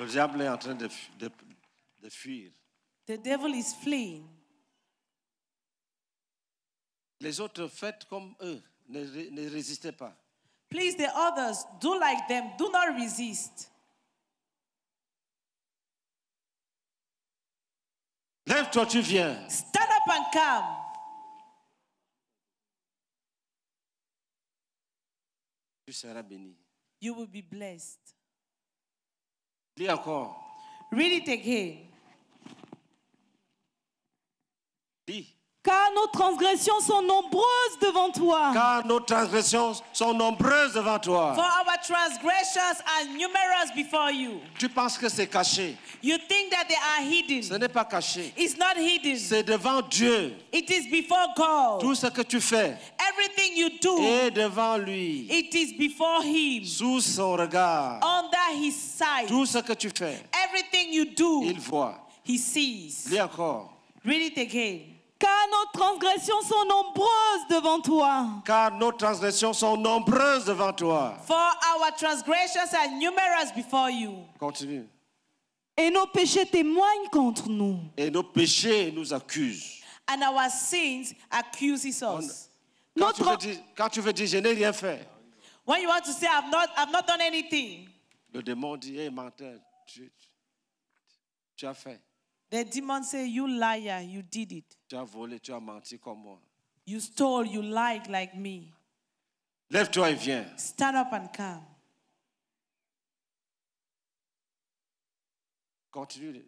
Le diable est en train de, de, de fuir. The devil is fleeing. Les autres, faites comme eux, ne, ne résistez pas. Please, the others, do like them, do not resist. Lève-toi, tu viens. Stand up and come. Tu seras béni. You will be blessed. Read it again. D. Car nos transgressions sont nombreuses devant toi. Car nos transgressions sont nombreuses devant toi. For our transgressions are numerous before you. Tu penses que c'est caché. You think that they are hidden. Ce n'est pas caché. It's not hidden. C'est devant Dieu. It is before God. Tout ce que tu fais. Everything you do. Est devant lui. It is before him. Sous son regard. Under his sight. Tout ce que tu fais. Everything you do. Il voit. He sees. Lis encore. Read it again. Car nos transgressions sont nombreuses devant toi. Car nos transgressions sont nombreuses devant toi. For our transgressions are numerous before you. Continue. Et nos péchés témoignent contre nous. Et nos péchés nous accusent. And our sins accuses us. quand, tu veux dire, quand tu veux dire, je n'ai rien fait. When you want to say, I've not, I've not done anything. Le démon dit, hé hey, tu, tu as fait. The demon say, You liar, you did it. Tu as volé, tu as menti comme moi. You stole, you lied like me. Lève-toi et viens. Stand up and come. Continue.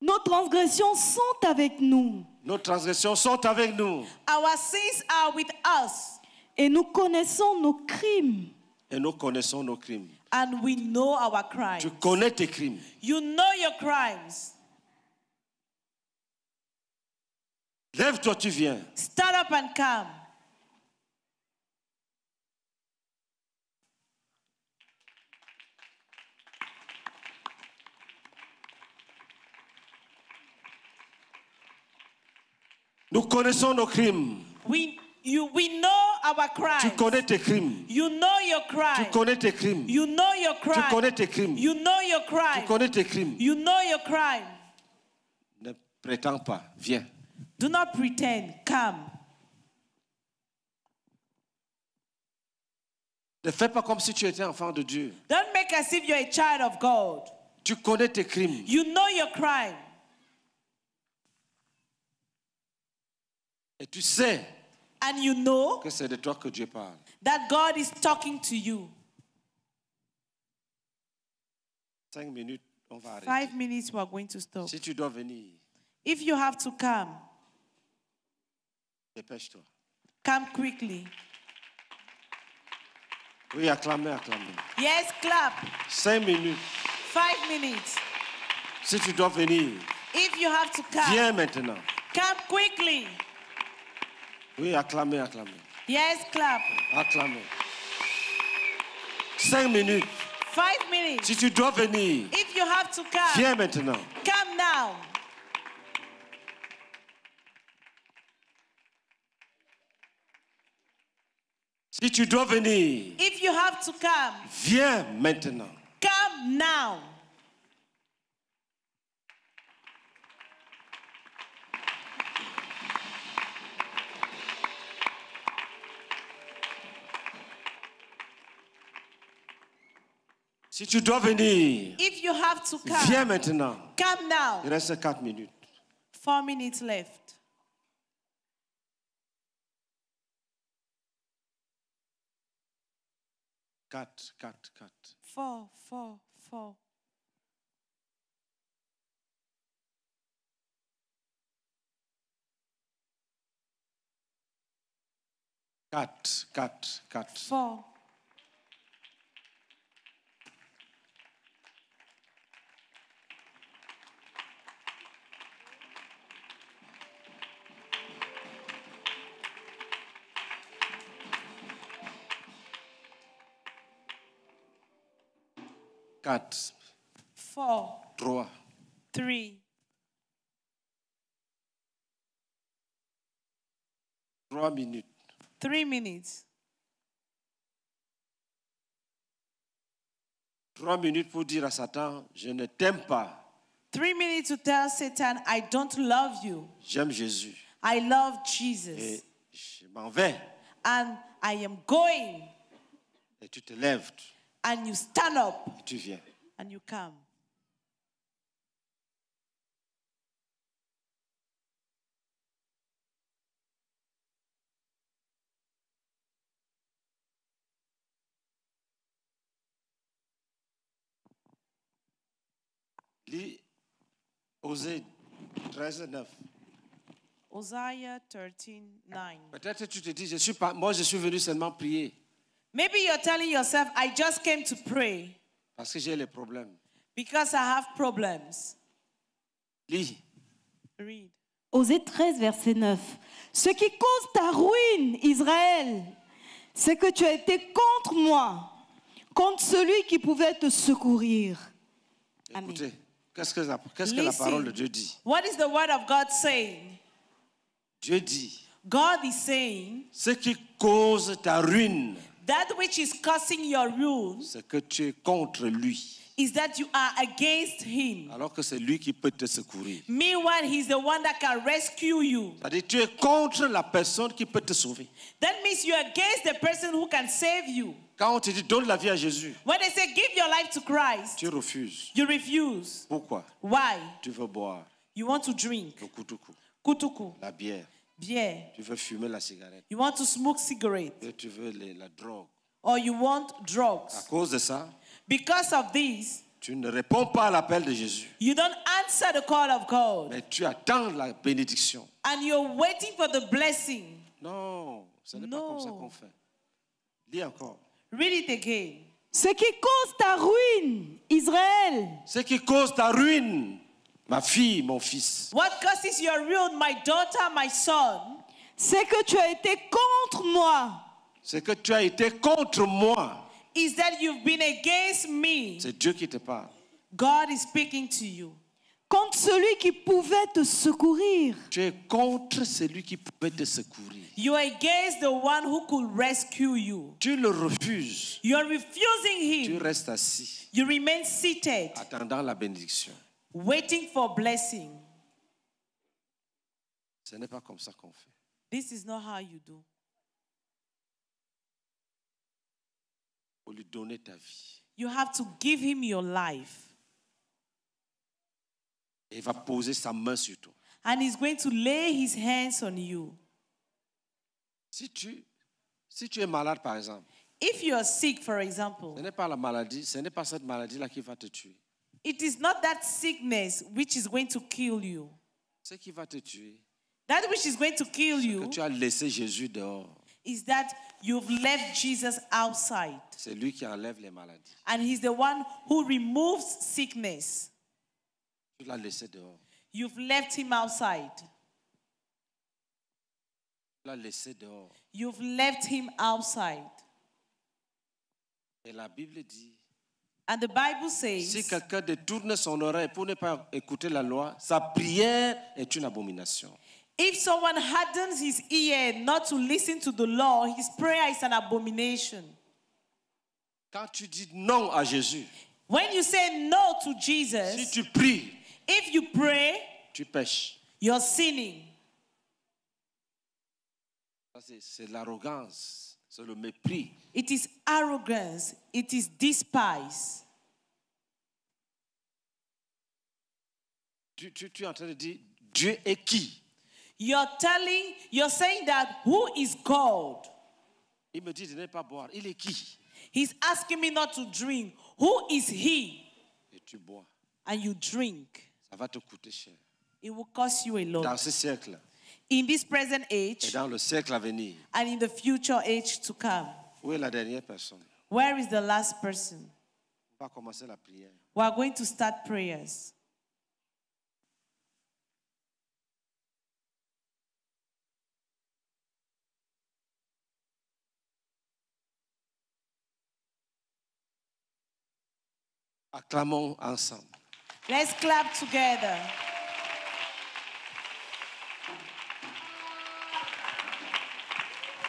Nos transgressions sont avec nous. Nos transgressions sont avec nous. Our sins are with us. Et nous connaissons nos crimes. Et nous connaissons nos crimes. And we know our crimes. Tu connais tes crimes. You know your crimes. Lève-toi, tu viens. Stand up and come. Nous connaissons nos crimes. We, you, we know our crimes. Tu connais tes crimes. You know your crimes. Tu connais tes crimes. You know your crimes. Tu connais tes crimes. You know your crimes. Tu connais tes crimes. You know your crimes. Ne prétends pas, viens. Do not pretend. Come. Ne fais pas comme si tu étais enfant de Dieu. Don't make as if you're a child of God. Tu connais tes crimes. You know your crime. Et tu sais And you know que c'est de toi que Dieu parle. that God is talking to you. Cinq minutes, on va arrêter. Five minutes, we're going to stop. Si tu dois venir, If you have to come, Dépêche-toi. Come quickly. Oui, acclamez, acclamez. Yes, clap. Cinq minutes. Five minutes. Si tu dois venir. If you have to come. Viens maintenant. Come quickly. Oui, acclamez, acclamez. Yes, clap. Acclamez. Cinq minutes. Five minutes. Si tu dois venir. If you have to come. Viens maintenant. Come now. Si tu dois venir, if you have to come, viens maintenant. Come now. Si tu dois venir, if you have to come, viens maintenant. Come now. Il reste minutes. 4 minutes left. Cut, cut, cut. Four, four, four. Cut, cut, cut. Four. 4, 4 3, 3 minutes. 3 minutes. 3 minutes pour dire à Satan, je ne t'aime pas. 3 minutes to tell Satan, I don't love you. J'aime Jésus. I love Jesus. Et je m'en vais. And I am going. Et tu te lèves. And you stand up. Tu viens. And you come. Lis Osée 13, 9. Osée 13, 9. Peut-être que tu te dis, je suis pas, moi je suis venu seulement prier. Maybe you're telling yourself, I just came to pray. Parce que j'ai les problèmes. Because I have problems. Lis. Read. Osée 13, verset 9. Ce qui cause ta ruine, Israël, c'est que tu as été contre moi, contre celui qui pouvait te secourir. Écoutez, qu'est-ce que, la, qu'est-ce que la parole de Dieu dit? What is the word of God saying? Dieu dit. God is saying. Ce qui cause ta ruine. That which is causing your ruin. C'est que tu es contre lui. Is that you are against him. Alors que c'est lui qui peut te secourir. Meanwhile, he's the one that can rescue you. C'est-à-dire tu es contre la personne qui peut te sauver. That means you're against the person who can save you. Quand on te dit donne la vie à Jésus, When they say, Give your life to Christ, tu refuses. You refuse. Pourquoi? Why? Tu veux boire. You want to drink. Le kutuku. Kutuku. La bière. bière. Tu veux fumer la cigarette. You want to smoke cigarette. Et tu veux les, la drogue. Or you want drugs. À cause de ça. Because of this. Tu ne réponds pas à l'appel de Jésus. You don't answer the call of God. Mais tu attends la bénédiction. And you're waiting for the blessing. Non, ce n'est no. pas comme ça qu'on fait. Lis encore. Read it again. Ce qui cause ta ruine, Israël. Ce qui cause ta ruine. Ma fille, mon fils. What causes your ruin, my daughter, my son? C'est que tu as été contre moi. C'est que tu as été contre moi. Is that you've been against me? C'est Dieu qui te parle. God is speaking to you. Contre celui qui pouvait te secourir. Tu es contre celui qui pouvait te secourir. You are against the one who could rescue you. Tu le refuses. You are refusing him. Tu restes assis. You remain seated. Attendant la bénédiction. waiting for blessing. Ce n'est pas comme ça qu'on fait. This is not how you do. Pour lui donner ta vie. You have to give him your life. Et il va poser sa main sur toi. And he's going to lay his hands on you. Si tu, si tu es malade, par exemple. If you are sick, for example. Ce n'est pas la maladie, ce n'est pas cette maladie-là qui va te tuer. It is not that sickness which is going to kill you. Ce qui va te tuer. That which is going to kill you. Que tu as laissé Jésus dehors. Is that you've left Jesus outside. C'est lui qui enlève les maladies. And he's the one who removes sickness. Tu l'as laissé dehors. You've left him outside. Tu l'as laissé dehors. You've left him outside. Et la Bible dit And the Bible says, si quelqu'un détourne son oreille pour ne pas écouter la loi, sa prière est une abomination. If someone hardens his ear not to listen to the law, his prayer is an abomination. Quand tu dis non à Jésus, when you say no to Jesus, si tu pries, if you pray, tu pèches. You're sinning. C'est l'arrogance. C'est le mépris. It is arrogance. It is despise. Tu, tu, tu es en train de dire, Dieu est qui? You're telling, you're saying that who is God? Il me dit de ne pas boire. Il est qui? He's asking me not to drink. Who is he? Et tu bois. And you drink. Ça va te coûter cher. It will cost you a lot. Dans ce in this present age, et dans le siècle à venir. and in the future age to come. Où est la dernière personne? Where is the last person? On va commencer la prière. We are going to start prayers. Acclamons ensemble. Let's clap together.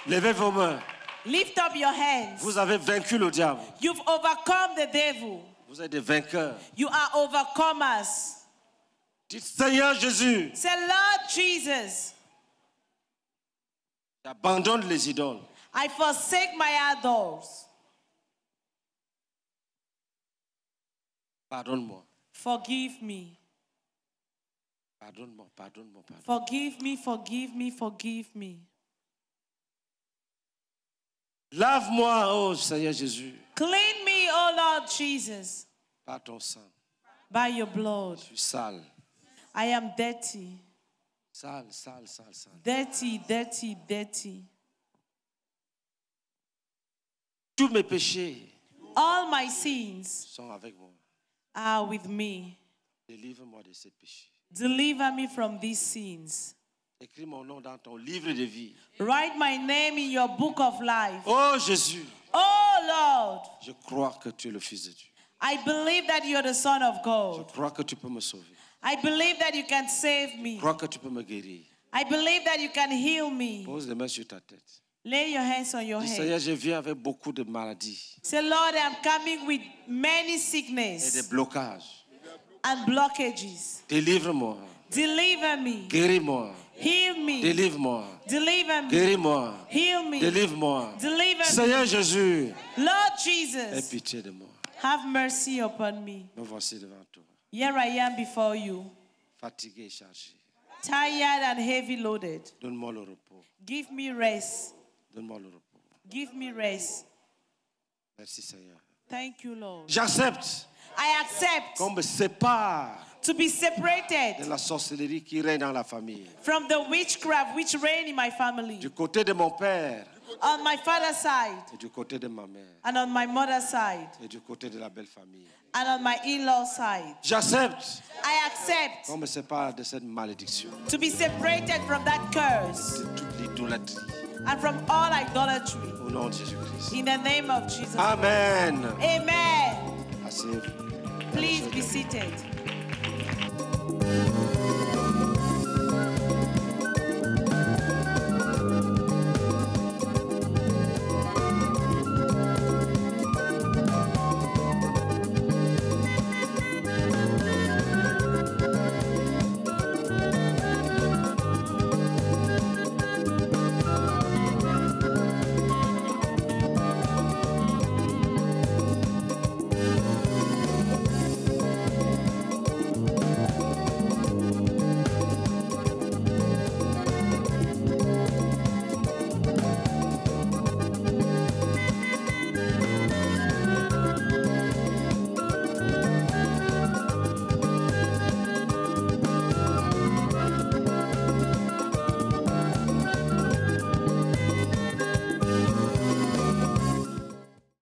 Levez vos mains. Lift up your hands. Vous avez vaincu le diable. You've overcome the devil. Vous êtes des vainqueurs. You are overcomers. Dites Seigneur Jésus. Say Lord Jesus. J'abandonne les idoles. I forsake my idols. Pardonne-moi. Forgive me. Pardonne-moi, pardonne-moi, pardonne-moi. Forgive me, forgive me, forgive me. Lave-moi, oh Seigneur Jésus. Clean me, oh Lord Jesus. Par ton sang. By your blood. Je suis sale. I am dirty. Sale, sale, sale, sale. Dirty, dirty, dirty. Tous mes péchés. All my sins. Sont avec moi. Are with me. moi de ces péchés. Deliver me from these sins. Écris mon nom dans ton livre de vie. Write my name in your book of life. Oh Jésus. Oh Lord. Je crois que tu es le Fils de Dieu. I believe that you are the Son of God. Je crois que tu peux me sauver. I believe that you can save me. Je crois que tu peux me guérir. I believe that you can heal me. Pose les mains sur ta tête. Lay your hands on your head. Seigneur, je viens avec beaucoup de maladies. Say, Lord, I'm coming with many sickness. Et des blocages. And blockages. Délivre-moi. Deliver me. Guéris-moi. Heal me. Délivre-moi. Deliver me. Guéris-moi. Heal me. Délivre-moi. Deliver Seigneur me. Jésus. Lord Jesus. Aie pitié de moi. Have mercy upon me. Me voici devant toi. Here I am before you. Fatigué chargé. Tired and heavy loaded. Donne-moi le repos. Give me rest. Donne-moi le repos. Give me rest. Merci Seigneur. Thank you Lord. J'accepte. I accept. Qu'on me sépare to be separated de la sorcellerie qui règne dans la famille. from the witchcraft which reign in my family. Du côté de mon père on my father's side et du côté de ma mère and on my mother's side et du côté de la belle famille. and on my in laws side. J'accepte I accept me sépare de cette malédiction, to be separated from that curse de toute l'idolâtrie, and from all idolatry au nom de Jésus-Christ. in the name of Jesus. Amen. Amen. Asseyez-vous. Please be seated. Thank you.